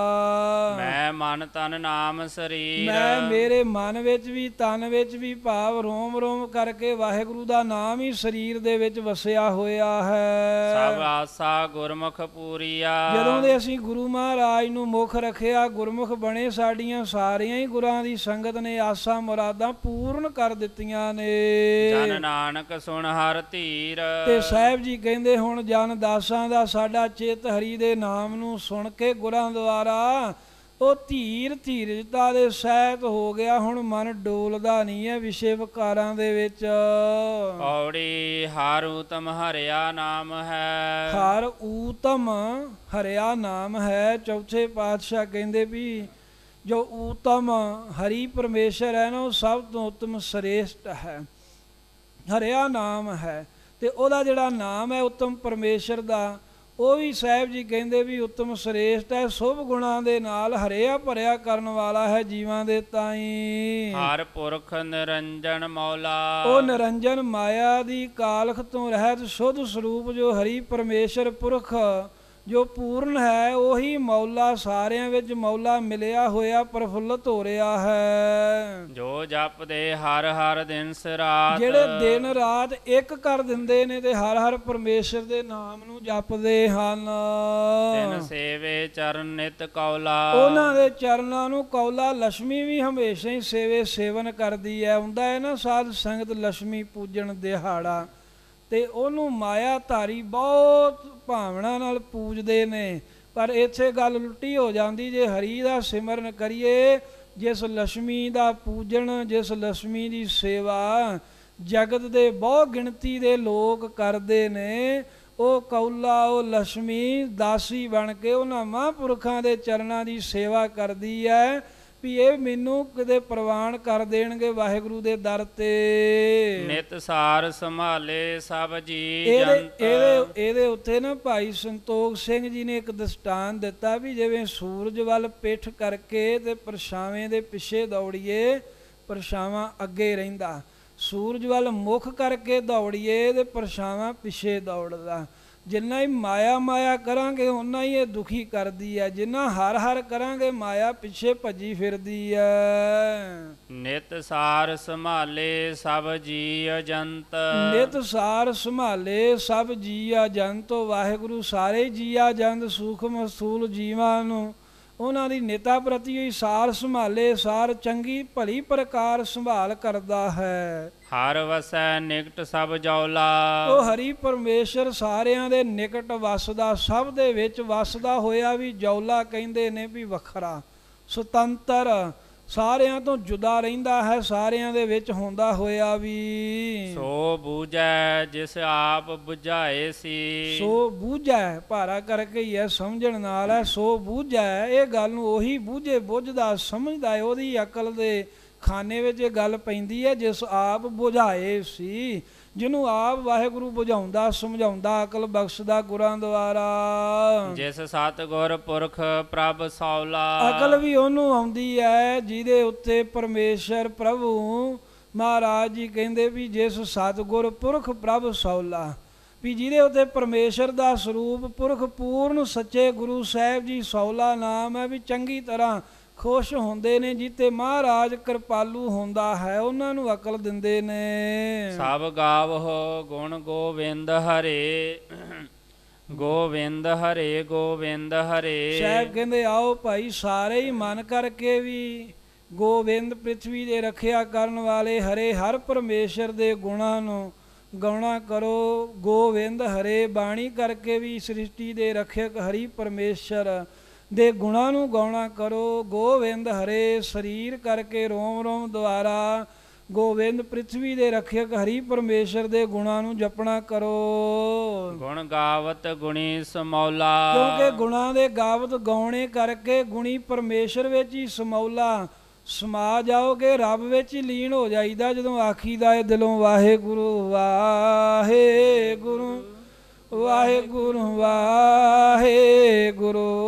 ਮੈਂ ਮਨ ਤਨ ਨਾਮ ਸਰੀਰ ਮੈਂ ਮੇਰੇ ਮਨ ਵਿੱਚ ਵੀ ਤਨ ਵਿੱਚ ਵੀ ਭਾਵ ਰੋਮ ਰੋਮ ਕਰਕੇ ਵਾਹਿਗੁਰੂ ਦਾ ਨਾਮ ਹੀ ਸਰੀਰ ਦੇ ਵਿੱਚ ਵਸਿਆ ਹੋਇਆ ਹੈ ਸਭ ਆਸਾ ਗੁਰਮੁਖ ਪੂਰੀਆ ਜਦੋਂ ਦੇ ਅਸੀਂ ਗੁਰੂ ਮਹਾਰਾਜ ਨੂੰ ਮੁਖ ਰੱਖਿਆ ਗੁਰਮੁਖ ਬਣੇ ਸਾਡੀਆਂ ਸਾਰੀਆਂ ਹੀ ਗੁਰਾਂ ਦੀ ਸੰਗਤ ਨੇ ਆਸਾਂ ਮੁਰਾਦਾਂ ਪੂਰਨ ਕਰ ਦਿੱਤੀਆਂ ਨੇ ਜਨ ਨਾਨਕ ਸੁਣ ਹਰ ਧੀਰ ਤੇ ਸਾਹਿਬ ਜੀ ਕਹਿੰਦੇ ਹੁਣ ਜਨ ਦਾਸਾਂ ਦਾ ਸਾਡਾ ਚਿਤ ਹਰੀ ਦੇ ਨਾਮ ਨੂੰ ਸੁਣ ਕੇ ਗੁਰਾਂ ਦੁਆਰਾ ਉਹ ਧੀਰ ਧੀਰਜਤਾ ਦੇ ਸਹਿਤ ਹੋ ਗਿਆ ਹੁਣ ਮਨ ਡੋਲਦਾ ਨਹੀਂ ਹੈ ਵਿਸ਼ੇ ਵਿਕਾਰਾਂ ਦੇ ਵਿੱਚ ਔੜੀ ਹਰ ਉਤਮ ਹਰਿਆ ਨਾਮ ਹੈ ਹਰ ਉਤਮ ਹਰਿਆ ਨਾਮ ਹੈ ਚੌਥੇ ਪਾਤਸ਼ਾਹ ਕਹਿੰਦੇ ਵੀ ਜੋ ਉਤਮ ਹਰੀ ਪਰਮੇਸ਼ਰ ਹੈ ਨਾ ਉਹ ਸਭ ਤੋਂ ਉਤਮ ਸ੍ਰੇਸ਼ਟ ਹੈ ਹਰਿਆ ਨਾਮ ਹੈ ਤੇ ਉਹਦਾ ਜਿਹੜਾ ਨਾਮ ਹੈ ਉਤਮ ਪਰਮੇਸ਼ਰ ਦਾ ਉਹ ਵੀ ਸਾਹਿਬ ਜੀ ਕਹਿੰਦੇ ਵੀ ਉੱਤਮ ਸ੍ਰੇਸ਼ਟ ਹੈ ਸੁਭ ਗੁਣਾਂ ਦੇ ਨਾਲ ਹਰਿਆ ਭਰਿਆ ਕਰਨ ਵਾਲਾ ਹੈ ਜੀਵਾਂ ਦੇ ਤਾਈ ਹਰ ਪੁਰਖ ਨਿਰੰਜਨ ਮੌਲਾ ਉਹ ਨਿਰੰਜਨ ਮਾਇਆ ਦੀ ਕਾਲਖ ਤੋਂ ਰਹਿਤ ਸ਼ੁੱਧ ਸਰੂਪ ਜੋ ਹਰੀ ਪਰਮੇਸ਼ਰ ਪੁਰਖ ਜੋ ਪੂਰਨ ਹੈ ਉਹੀ ਮੌਲਾ ਸਾਰਿਆਂ ਵਿੱਚ ਮੌਲਾ ਮਿਲਿਆ ਹੋਇਆ ਪ੍ਰਫੁੱਲਤ ਹੋ ਰਿਹਾ ਹੈ ਜੋ ਜਪਦੇ ਹਰ ਹਰ ਦਿਨ ਸਰਾਤ ਜਿਹੜੇ ਦਿਨ ਰਾਤ ਇੱਕ ਕਰ ਦਿੰਦੇ ਨੇ ਤੇ ਹਰ ਹਰ ਪਰਮੇਸ਼ਰ ਦੇ ਨਾਮ ਨੂੰ ਜਪਦੇ ਹਨ ਦਿਨ ਸੇਵੇ ਚਰਨ ਨਿਤ ਕੌਲਾ ਉਹਨਾਂ ਦੇ ਚਰਨਾਂ ਨੂੰ ਕੌਲਾ ਲక్ష్ਮੀ ਵੀ ਹਮੇਸ਼ਾ ਹੀ ਸੇਵੇ ਸੇਵਨ ਕਰਦੀ ਹੈ ਹੁੰਦਾ ਹੈ ਨਾ ਸਾਧ ਸੰਗਤ ਲక్ష్ਮੀ ਪੂਜਣ ਦਿਹਾੜਾ ਤੇ ਉਹਨੂੰ ਮਾਇਆ ਧਾਰੀ ਬਹੁਤ ਭਾਵਨਾ ਨਾਲ ਪੂਜਦੇ ਨੇ ਪਰ ਇੱਥੇ ਗੱਲ ਲੁੱਟੀ ਹੋ ਜਾਂਦੀ ਜੇ ਹਰੀ ਦਾ ਸਿਮਰਨ ਕਰੀਏ ਜਿਸ ਲక్ష్ਮੀ ਦਾ ਪੂਜਣ ਜਿਸ ਲక్ష్ਮੀ ਦੀ ਸੇਵਾ ਜਗਤ ਦੇ ਬਹੁ ਗਿਣਤੀ ਦੇ ਲੋਕ ਕਰਦੇ ਨੇ ਉਹ ਕੌਲਾ ਉਹ ਲక్ష్ਮੀ ਦਾਸੀ ਬਣ ਕੇ ਉਹਨਾਂ ਮਹਾਂਪੁਰਖਾਂ ਦੇ ਚਰਨਾਂ ਦੀ ਸੇਵਾ ਕਰਦੀ ਹੈ ਵੀ ਇਹ ਮੈਨੂੰ ਕਿਤੇ ਪ੍ਰਵਾਨ ਕਰ ਦੇਣਗੇ ਵਾਹਿਗੁਰੂ ਦੇ ਦਰ ਤੇ ਨਿਤ ਸਾਰ ਸੰਭਾਲੇ ਸਭ ਜੀ ਜੰਤ ਇਹਦੇ ਇਹਦੇ ਉੱਤੇ ਨਾ ਭਾਈ ਸੰਤੋਖ ਸਿੰਘ ਜੀ ਨੇ ਇੱਕ ਦਸਤਾਨ ਦਿੱਤਾ ਵੀ ਜਿਵੇਂ ਸੂਰਜ ਵੱਲ ਪਿੱਠ ਕਰਕੇ ਤੇ ਪਰਛਾਵੇਂ ਦੇ ਪਿੱਛੇ ਦੌੜੀਏ ਪਰਛਾਵਾਂ ਅੱਗੇ ਰਹਿੰਦਾ ਸੂਰਜ ਵੱਲ ਮੁਖ ਕਰਕੇ ਦੌੜੀਏ ਤੇ ਪਰਛਾਵਾਂ ਪਿੱਛੇ ਦੌੜਦਾ ਜਿੰਨਾ ਹੀ ਮਾਇਆ ਮਾਇਆ ਕਰਾਂਗੇ ਉਨਾ ਹੀ ਇਹ ਦੁਖੀ ਕਰਦੀ ਹੈ ਜਿੰਨਾ ਹਰ ਹਰ ਕਰਾਂਗੇ ਮਾਇਆ ਪਿੱਛੇ ਭੱਜੀ ਫਿਰਦੀ ਹੈ ਨਿਤ ਸਾਰ ਸੰਭਾਲੇ ਸਭ ਜੀ ਅਜੰਤ ਨਿਤ ਸਾਰ ਸੰਭਾਲੇ ਸਭ ਜੀ ਅਜੰਤ ਵਾਹਿਗੁਰੂ ਸਾਰੇ ਜੀ ਅਜੰਤ ਸੂਖਮ ਸੂਲ ਜੀਵਾਂ ਨੂੰ ਉਹਨਾਂ ਦੀ ਨੇਤਾ ਪ੍ਰਤੀ ਹੀ ਸਾਰ ਸੰਭਾਲੇ ਸਾਰ ਚੰਗੀ ਭਲੀ ਪ੍ਰਕਾਰ ਸੰਭਾਲ ਕਰਦਾ ਹੈ ਹਰ ਵਸੈ ਨਿਕਟ ਸਭ ਜੌਲਾ ਉਹ ਹਰੀ ਪਰਮੇਸ਼ਰ ਸਾਰਿਆਂ ਦੇ ਨਿਕਟ ਵਸਦਾ ਸਭ ਦੇ ਵਿੱਚ ਵਸਦਾ ਹੋਇਆ ਵੀ ਜੌਲਾ ਕਹਿੰਦੇ ਨੇ ਵੀ ਵੱਖਰਾ ਸੁਤੰਤਰ ਸਾਰਿਆਂ ਤੋਂ ਜੁਦਾ ਰਹਿੰਦਾ ਹੈ ਸਾਰਿਆਂ ਦੇ ਵਿੱਚ ਹੁੰਦਾ ਹੋਇਆ ਵੀ ਸੋ ਬੂਝੈ ਜਿਸ ਆਪ ਬੁਝਾਏ ਸੀ ਸੋ ਬੂਝੈ ਭਾਰਾ ਕਰਕੇ ਹੀ ਹੈ ਸਮਝਣ ਨਾਲ ਹੈ ਸੋ ਬੂਝੈ ਇਹ ਗੱਲ ਨੂੰ ਉਹੀ ਬੂਝੇ ਬੁੱਝਦਾ ਸਮਝਦਾ ਹੈ ਉਹਦੀ ਅਕਲ ਦੇ ਖਾਨੇ ਵਿੱਚ ਇਹ ਗੱਲ ਪੈਂਦੀ ਹੈ ਜਿਸ ਆਪ ਬੁਝਾਏ ਸੀ ਜਿਹਨੂੰ ਆਪ ਵਾਹਿਗੁਰੂ ਬੁਝਾਉਂਦਾ ਸਮਝਾਉਂਦਾ ਅਕਲ ਬਖਸ਼ਦਾ ਗੁਰਾਂ ਦੁਆਰਾ ਜਿਸ ਸਤ ਗੁਰ ਪੁਰਖ ਪ੍ਰਭ ਸੌਲਾ ਅਕਲ ਵੀ ਉਹਨੂੰ ਆਉਂਦੀ ਐ ਜਿਹਦੇ ਉੱਤੇ ਪਰਮੇਸ਼ਰ ਪ੍ਰਭੂ ਮਹਾਰਾਜ ਜੀ ਕਹਿੰਦੇ ਵੀ ਜਿਸ ਸਤਗੁਰ ਪੁਰਖ ਪ੍ਰਭ ਸੌਲਾ ਵੀ ਜਿਹਦੇ ਉੱਤੇ ਪਰਮੇਸ਼ਰ ਦਾ ਸਰੂਪ ਪੁਰਖ ਪੂਰਨ ਸੱਚੇ ਗੁਰੂ ਸਾਹਿਬ ਜੀ ਸੌਲਾ ਨਾਮ ਹੈ ਵੀ ਚੰਗੀ ਤਰ੍ਹਾਂ ਖੁਸ਼ ਹੁੰਦੇ ਨੇ ਜਿੱਤੇ ਮਹਾਰਾਜ ਕਿਰਪਾਲੂ ਹੁੰਦਾ ਹੈ ਉਹਨਾਂ ਨੂੰ ਅਕਲ ਦਿੰਦੇ ਨੇ ਸਭ ਗਾਵਹੁ ਗੁਣ ਗੋਵਿੰਦ ਹਰੇ ਗੋਵਿੰਦ ਹਰੇ ਗੋਵਿੰਦ ਹਰੇ ਸਾਹਿਬ ਕਹਿੰਦੇ ਆਓ ਭਾਈ ਸਾਰੇ ਹੀ ਮਨ ਕਰਕੇ ਵੀ ਗੋਵਿੰਦ ਪ੍ਰithvi ਦੇ ਰੱਖਿਆ ਕਰਨ ਵਾਲੇ ਹਰੇ ਹਰ ਪਰਮੇਸ਼ਰ ਦੇ ਗੁਣਾਂ ਨੂੰ ਗਾਉਣਾ ਕਰੋ ਗੋਵਿੰਦ ਹਰੇ ਬਾਣੀ ਕਰਕੇ ਵੀ ਸ੍ਰਿਸ਼ਟੀ ਦੇ ਰੱਖਿਅਕ ਹਰੀ ਪਰਮੇਸ਼ਰ ਦੇ ਗੁਣਾ ਨੂੰ ਗਾਉਣਾ ਕਰੋ ਗੋਵਿੰਦ ਹਰੇ ਸਰੀਰ ਕਰਕੇ ਰੋਮ ਰੋਮ ਦੁਆਰਾ ਗੋਵਿੰਦ ਪ੍ਰithvi ਦੇ ਰਖਿਅਕ ਹਰੀ ਪਰਮੇਸ਼ਰ ਦੇ ਗੁਣਾ ਨੂੰ ਜਪਣਾ ਕਰੋ ਗੁਣ ਗਾਵਤ ਗੁਣੀ ਸਮੌਲਾ ਕਿਉਂਕਿ ਗੁਣਾ ਦੇ ਗਾਵਤ ਗਾਉਣੇ ਕਰਕੇ ਗੁਣੀ ਪਰਮੇਸ਼ਰ ਵਿੱਚ ਹੀ ਸਮੌਲਾ ਸਮਾ ਜਾਓਗੇ ਰੱਬ ਵਿੱਚ ਹੀ ਲੀਨ ਹੋ ਜਾਈਦਾ ਜਦੋਂ ਆਖੀਦਾ ਏ ਦਿਲੋਂ ਵਾਹਿਗੁਰੂ ਵਾਹਿਗੁਰੂ ਵਾਹਿਗੁਰੂ ਵਾਹਿਗੁਰੂ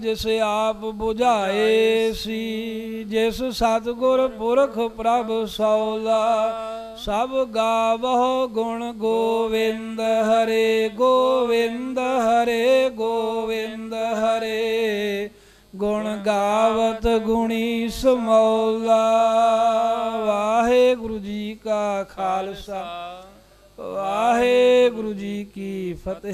ਜਿਸ ਆਪ 부ਝਾਏ ਸੀ ਜਿਸ ਸਤਗੁਰ ਪੁਰਖ ਪ੍ਰਭ ਸੌਲਾ ਸਭ ਗਾਵਹੁ ਗੁਣ ਗੋਵਿੰਦ ਹਰੇ ਗੋਵਿੰਦ ਹਰੇ ਗੋਵਿੰਦ ਹਰੇ ਗੁਣ ਗਾਵਤ ਗੁਣੀ ਸਮੌਲਾ ਵਾਹਿਗੁਰੂ ਜੀ ਕਾ ਖਾਲਸਾ ਵਾਹਿਗੁਰੂ ਜੀ ਕੀ ਫਤਿਹ